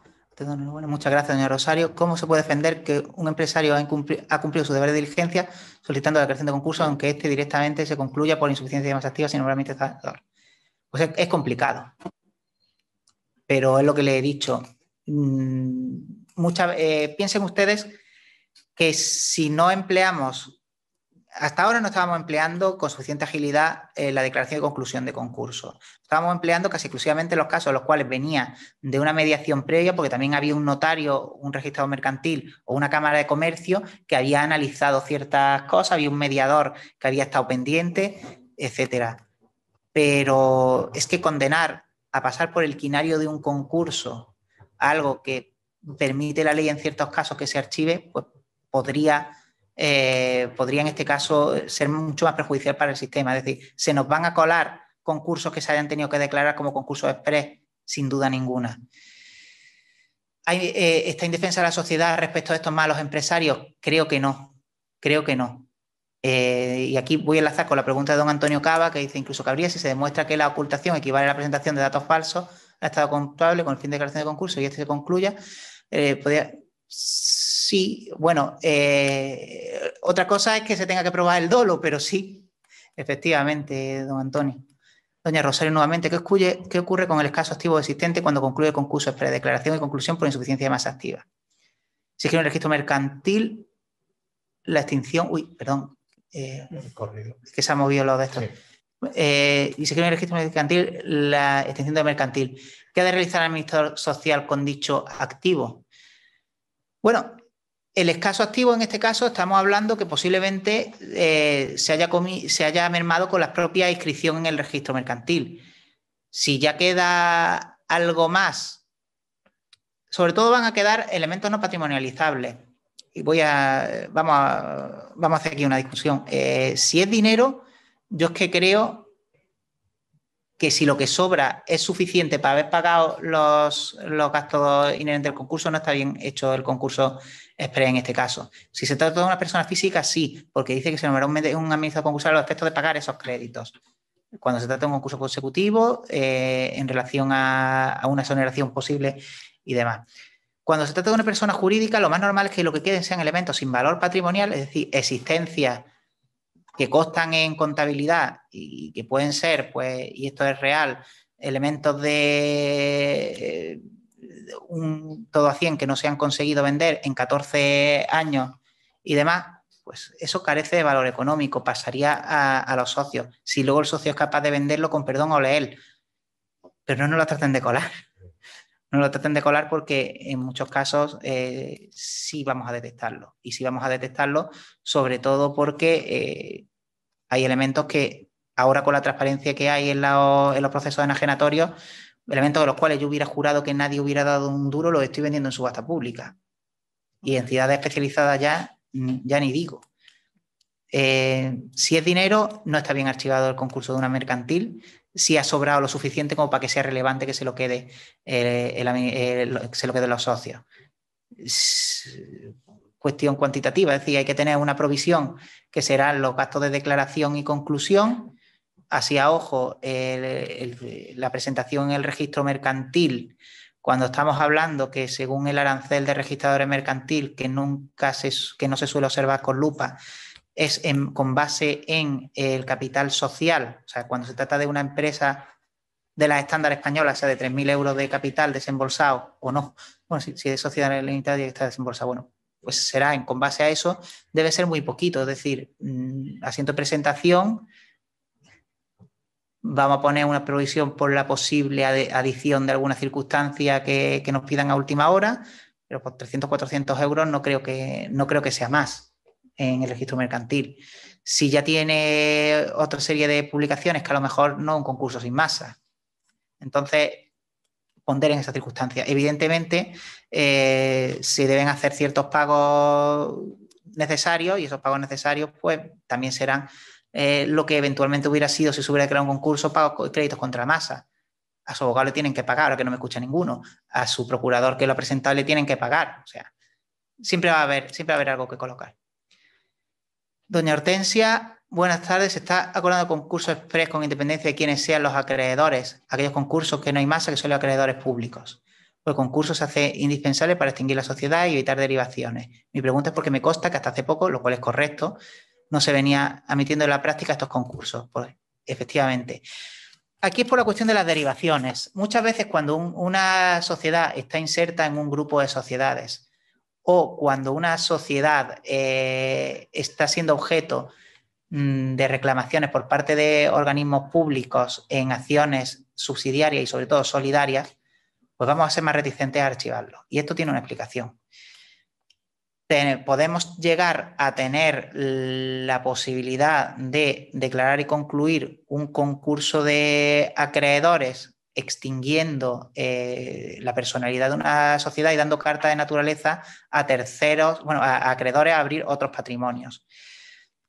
muchas gracias, doña Rosario. ¿Cómo se puede defender que un empresario ha, cumplido su deber de diligencia solicitando la creación de concurso, aunque este directamente se concluya por insuficiencia de más activa sino realmente está... Pues es, complicado. Pero es lo que le he dicho. Mm, eh, piensen ustedes que si no empleamos, hasta ahora no estábamos empleando con suficiente agilidad eh, la declaración de conclusión de concurso. Estábamos empleando casi exclusivamente los casos en los cuales venía de una mediación previa, porque también había un notario, un registrado mercantil o una cámara de comercio que había analizado ciertas cosas, había un mediador que había estado pendiente, etcétera. Pero es que condenar a pasar por el quinario de un concurso algo que permite la ley en ciertos casos que se archive, pues podría, eh, podría en este caso ser mucho más perjudicial para el sistema. Es decir, se nos van a colar concursos que se hayan tenido que declarar como concursos express, sin duda ninguna. Hay, esta eh, ¿Está indefensa la sociedad respecto a estos malos empresarios? Creo que no, creo que no. Eh, y aquí voy a enlazar con la pregunta de don Antonio Cava, que dice incluso que habría, si se demuestra que la ocultación equivale a la presentación de datos falsos ha estado contable con el fin de declaración de concurso y este se concluya, eh, sí, bueno, eh, otra cosa es que se tenga que probar el dolo, pero sí, efectivamente, don Antonio. Doña Rosario, nuevamente, ¿qué, ¿qué ocurre con el escaso activo existente cuando concluye el concurso de declaración y conclusión por insuficiencia de masa activa? Si quiere un registro mercantil, la extinción, uy, perdón, eh, que se ha movido lo de esto. y si quiere un registro mercantil la extinción de mercantil. ¿Qué ha de realizar el administrador social con dicho activo? Bueno, el escaso activo en este caso estamos hablando que posiblemente eh, se, haya se haya mermado con la propia inscripción en el registro mercantil. Si ya queda algo más, sobre todo van a quedar elementos no patrimonializables. Y voy a, vamos a, vamos a hacer aquí una discusión. Eh, si es dinero, yo es que creo que si lo que sobra es suficiente para haber pagado los, gastos inherentes del concurso, no está bien hecho el concurso exprés en este caso. Si se trata de una persona física, sí, porque dice que se nombrará un, administrador concursal a los efectos de pagar esos créditos. Cuando se trata de un concurso consecutivo, eh, en relación a, a una exoneración posible y demás. Cuando se trata de una persona jurídica, lo más normal es que lo que queden sean elementos sin valor patrimonial, es decir, existencia que costan en contabilidad y que pueden ser, pues, y esto es real, elementos de eh, un todo a 100 que no se han conseguido vender en 14 años y demás, pues eso carece de valor económico, pasaría a, los socios. Si luego el socio es capaz de venderlo, con perdón, o leer, pero no nos lo traten de colar no lo traten de colar porque en muchos casos eh, sí vamos a detectarlo. Y sí vamos a detectarlo sobre todo porque eh, hay elementos que ahora con la transparencia que hay en, los procesos enajenatorios, elementos de los cuales yo hubiera jurado que nadie hubiera dado un duro, los estoy vendiendo en subasta pública. Y en entidades especializadas ya, mm, ya ni digo. Eh, si es dinero, no está bien archivado el concurso de una mercantil si ha sobrado lo suficiente como para que sea relevante que se lo quede, eh, eh, se lo quede los socios. cuestión cuantitativa, es decir, hay que tener una provisión que serán los gastos de declaración y conclusión, así a ojo la presentación en el registro mercantil, cuando estamos hablando que según el arancel de registradores mercantil, que nunca que no se suele observar con lupa, es con base en el capital social. O sea, cuando se trata de una empresa de las estándar españolas, sea, de 3.000 euros de capital desembolsado o no, bueno, si, es sociedad limitada está desembolsado, bueno, pues será en, con base a eso, debe ser muy poquito. Es decir, mm, haciendo asiento presentación, vamos a poner una provisión por la posible adición de alguna circunstancia que, que nos pidan a última hora, pero por 300, 400 euros no creo que, no creo que sea más en el registro mercantil. Si ya tiene otra serie de publicaciones, que a lo mejor no un concurso sin masa. Entonces, en esas circunstancias. Evidentemente, si eh, se deben hacer ciertos pagos necesarios y esos pagos necesarios, pues también serán eh, lo que eventualmente hubiera sido si se hubiera creado un concurso pagos créditos contra masa. A su abogado le tienen que pagar, ahora que no me escucha ninguno. A su procurador que lo ha presentado le tienen que pagar. O sea, siempre va a haber, siempre va a haber algo que colocar. Doña Hortensia, buenas tardes. Se está acordando concurso express con independencia de quienes sean los acreedores, aquellos concursos que no hay masa que son los acreedores públicos. Pues el concurso se hace indispensable para extinguir la sociedad y evitar derivaciones. Mi pregunta es porque me consta que hasta hace poco, lo cual es correcto, no se venía admitiendo en la práctica estos concursos. Pues, efectivamente. Aquí es por la cuestión de las derivaciones. Muchas veces cuando una sociedad está inserta en un grupo de sociedades o cuando una sociedad eh, está siendo objeto mm, de reclamaciones por parte de organismos públicos en acciones subsidiarias y sobre todo solidarias, pues vamos a ser más reticentes a archivarlo. Y esto tiene una explicación. podemos llegar a tener la posibilidad de declarar y concluir un concurso de acreedores extinguiendo eh, la personalidad de una sociedad y dando carta de naturaleza a terceros, bueno, a, acreedores a abrir otros patrimonios.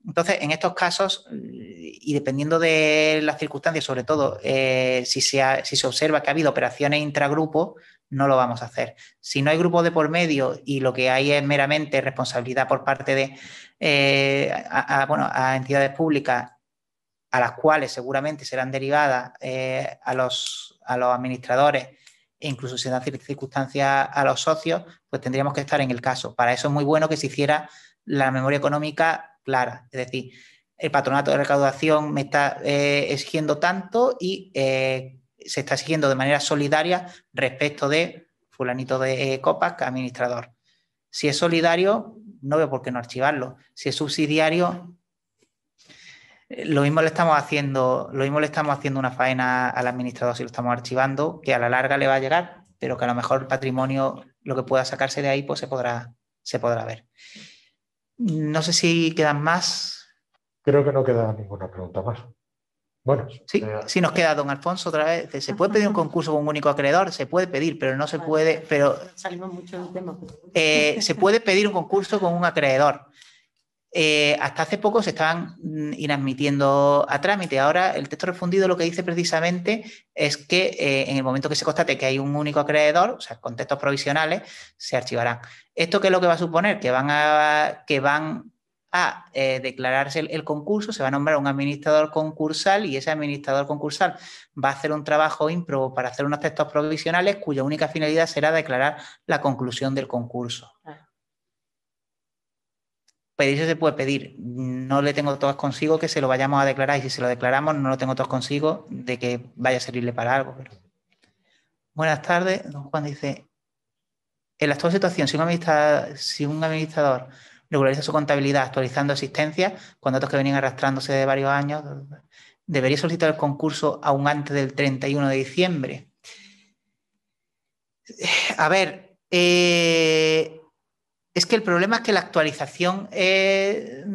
Entonces, en estos casos, y dependiendo de las circunstancias, sobre todo eh, si, se observa que ha habido operaciones intragrupo, no lo vamos a hacer. Si no hay grupo de por medio y lo que hay es meramente responsabilidad por parte de eh, bueno, a entidades públicas a las cuales seguramente serán derivadas a los a los administradores, e incluso si dan circunstancias a los socios, pues tendríamos que estar en el caso. Para eso es muy bueno que se hiciera la memoria económica clara, es decir, el patronato de recaudación me está eh, exigiendo tanto y eh, se está exigiendo de manera solidaria respecto de fulanito de eh, Copac, administrador. Si es solidario, no veo por qué no archivarlo. Si es subsidiario, eh, lo mismo le estamos haciendo, lo mismo le estamos haciendo una faena al administrador si lo estamos archivando, que a la larga le va a llegar, pero que a lo mejor el patrimonio, lo que pueda sacarse de ahí, pues se podrá, ver. No sé si quedan más. Creo que no queda ninguna pregunta más. Bueno, sí, eh, nos queda don Alfonso otra vez. Se puede pedir un concurso con un único acreedor, se puede pedir, pero no se puede. Pero salimos mucho del tema. Eh, se puede pedir un concurso con un acreedor. Eh, hasta hace poco se estaban mm, inadmitiendo a trámite. Ahora el texto refundido lo que dice precisamente es que eh, en el momento que se constate que hay un único acreedor, o sea, con textos provisionales, se archivarán. ¿Esto qué es lo que va a suponer? Que van a, que van a eh, declararse el, concurso, se va a nombrar un administrador concursal y ese administrador concursal va a hacer un trabajo impro para hacer unos textos provisionales cuya única finalidad será declarar la conclusión del concurso pedirse pues se puede pedir. No le tengo todas consigo que se lo vayamos a declarar y si se lo declaramos no lo tengo todas consigo de que vaya a servirle para algo. Buenas tardes, don Juan dice, en la actual situación, si un, administrador, si un administrador regulariza su contabilidad actualizando asistencia, con datos que venían arrastrándose de varios años, debería solicitar el concurso aún antes del 31 de diciembre. A ver, eh, es que el problema es que la actualización, eh,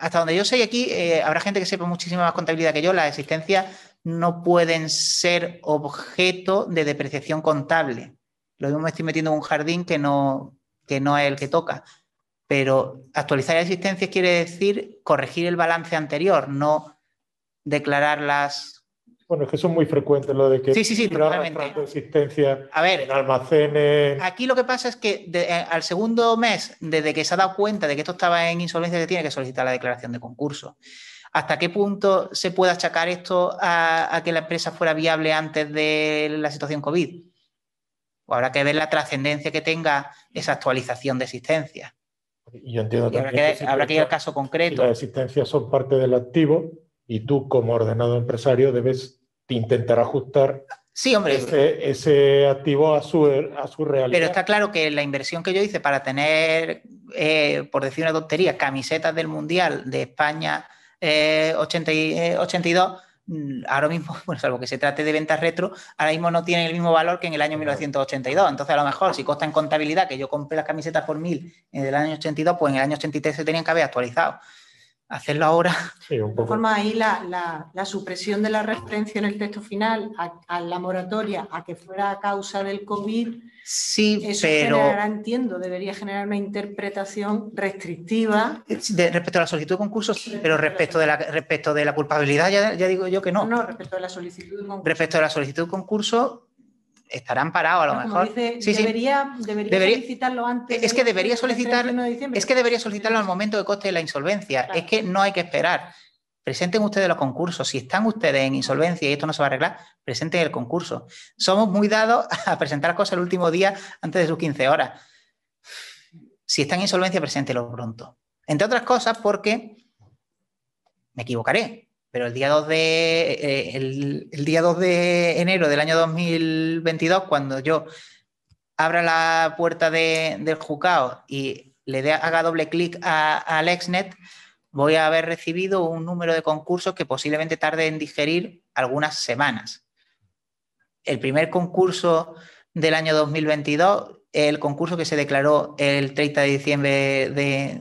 hasta donde yo sé, aquí eh, habrá gente que sepa muchísima más contabilidad que yo, las existencias no pueden ser objeto de depreciación contable. Lo mismo me estoy metiendo en un jardín que no, que no es el que toca. Pero actualizar existencias quiere decir corregir el balance anterior, no declararlas bueno, es que son muy frecuentes lo de que sí, sí, sí, totalmente. existencia a ver, en almacenes. Aquí lo que pasa es que eh, al segundo mes, desde que se ha dado cuenta de que esto estaba en insolvencia, se tiene que solicitar la declaración de concurso. ¿Hasta qué punto se puede achacar esto a, que la empresa fuera viable antes de la situación COVID? O pues habrá que ver la trascendencia que tenga esa actualización de existencia. yo entiendo que, habrá que ir al caso concreto. Si las existencias son parte del activo y tú como ordenado empresario debes intentar ajustar sí, hombre, ese, ese, activo a su, a su realidad. Pero está claro que la inversión que yo hice para tener, eh, por decir una tontería, camisetas del Mundial de España 82 eh, eh, mm, ahora mismo, bueno, salvo que se trate de ventas retro, ahora mismo no tienen el mismo valor que en el año 1982. Entonces, a lo mejor, si consta en contabilidad que yo compré las camisetas por mil en el año 82, pues en el año 83 se tenían que haber actualizado hacerlo ahora. Sí, un poco. forma ahí la, supresión de la referencia en el texto final a, la moratoria a que fuera a causa del COVID, sí, eso pero... generará, entiendo, debería generar una interpretación restrictiva. respecto a la solicitud de concursos, pero respecto de la, respecto de la culpabilidad ya, ya digo yo que no. No, respecto a la solicitud de concurso. Respecto a la solicitud de concurso, estarán parados a lo ah, mejor. debería, solicitarlo antes. Es que este debería solicitar, es que debería solicitarlo al momento de coste de la insolvencia. Es que no hay que esperar. Presenten ustedes los concursos. Si están ustedes en insolvencia y esto no se va a arreglar, presenten el concurso. Somos muy dados a presentar cosas el último día antes de sus 15 horas. Si están en insolvencia, preséntelo pronto. Entre otras cosas, porque me equivocaré. Pero el día 2 de, eh, el, día 2 de enero del año 2022, cuando yo abra la puerta del jucao y le haga doble clic al a exnet, voy a haber recibido un número de concursos que posiblemente tarde en digerir algunas semanas. El primer concurso del año 2022, el concurso que se declaró el 30 de diciembre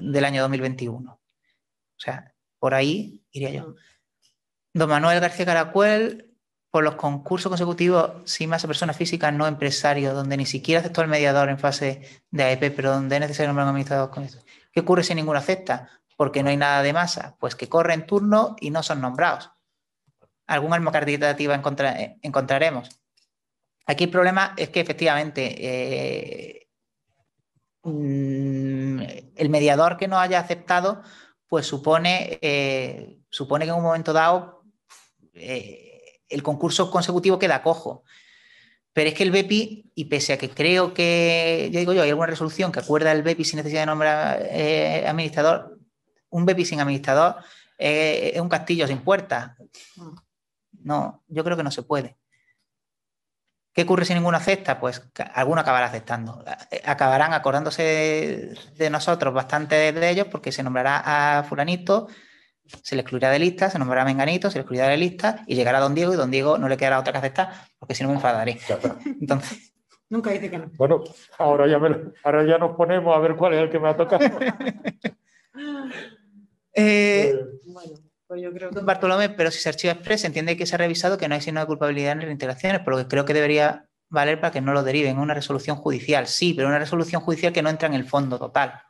del año 2021. O sea, por ahí iría yo. Don Manuel García Caracuel, por los concursos consecutivos, sin más personas físicas, no empresarios, donde ni siquiera aceptó el mediador en fase de AEP, pero donde es necesario nombrar un administrador con ¿Qué ocurre si ninguno acepta? Porque no hay nada de masa. Pues que corren turno y no son nombrados. Algún alma caritativa eh, encontraremos. Aquí el problema es que efectivamente eh, mm, el mediador que no haya aceptado, pues supone, eh, supone que en un momento dado eh, el concurso consecutivo queda cojo. Pero es que el BEPI, y pese a que creo que, yo digo yo, hay alguna resolución que acuerda el BEPI sin necesidad de nombrar eh, administrador, un BEPI sin administrador eh, es un castillo sin puertas. Mm. No, yo creo que no se puede. ¿Qué ocurre si ninguno acepta? Pues alguno acabará aceptando. Acabarán acordándose de, de nosotros, bastante de ellos, porque se nombrará a fulanito, se le excluirá de lista, se nombrará Menganito, se le excluirá de lista y llegará Don Diego y Don Diego no le quedará otra que aceptar porque si no me enfadaré. Entonces... Nunca dice que no. Bueno, ahora ya, ahora ya nos ponemos a ver cuál es el que me ha tocado. Eh, eh, bueno, pues yo creo que... Bartolomé, pero si se archiva express, entiende que se ha revisado que no hay signo de culpabilidad en las interacciones por lo que creo que debería valer para que no lo deriven una resolución judicial. Sí, pero una resolución judicial que no entra en el fondo total.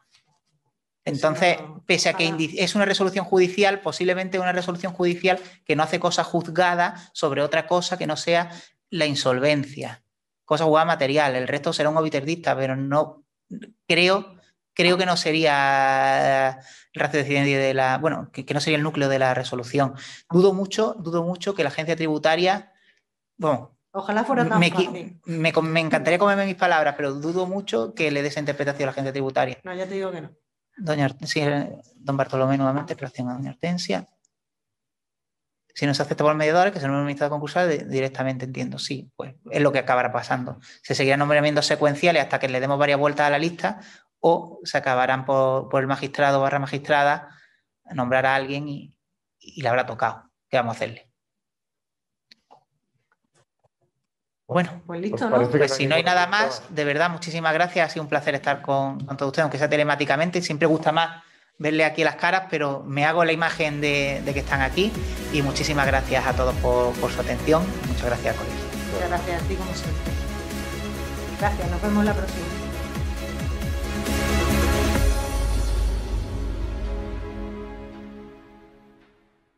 Entonces, pese a que es una resolución judicial, posiblemente una resolución judicial que no hace cosa juzgada sobre otra cosa que no sea la insolvencia, cosa jugada material, el resto será un obiterdista, pero no creo, creo que no sería el de la, bueno, que, no sería el núcleo de la resolución. Dudo mucho, dudo mucho que la agencia tributaria, Ojalá fuera tan me, fácil. Me, encantaría comerme mis palabras, pero dudo mucho que le des interpretación a la agencia tributaria. No, ya te digo que no. Doña eh, don Bartolomé nuevamente, Gracias, doña Hortensia. Si no se acepta por mediadores, que se nombra de concursal, directamente entiendo, sí, pues es lo que acabará pasando. Se seguirán nombramientos secuenciales hasta que le demos varias vueltas a la lista o se acabarán por, el magistrado barra magistrada a nombrar a alguien y le habrá tocado. ¿Qué vamos a hacerle? Bueno, pues, pues listo, ¿no? Pues si no hay nada más, de verdad, muchísimas gracias. Ha sido un placer estar con, todos ustedes, aunque sea telemáticamente. Siempre gusta más verle aquí las caras, pero me hago la imagen de, que están aquí. Y muchísimas gracias a todos por, su atención. Muchas gracias, Colegio. Muchas gracias a ti, como siempre. Gracias, nos vemos la próxima.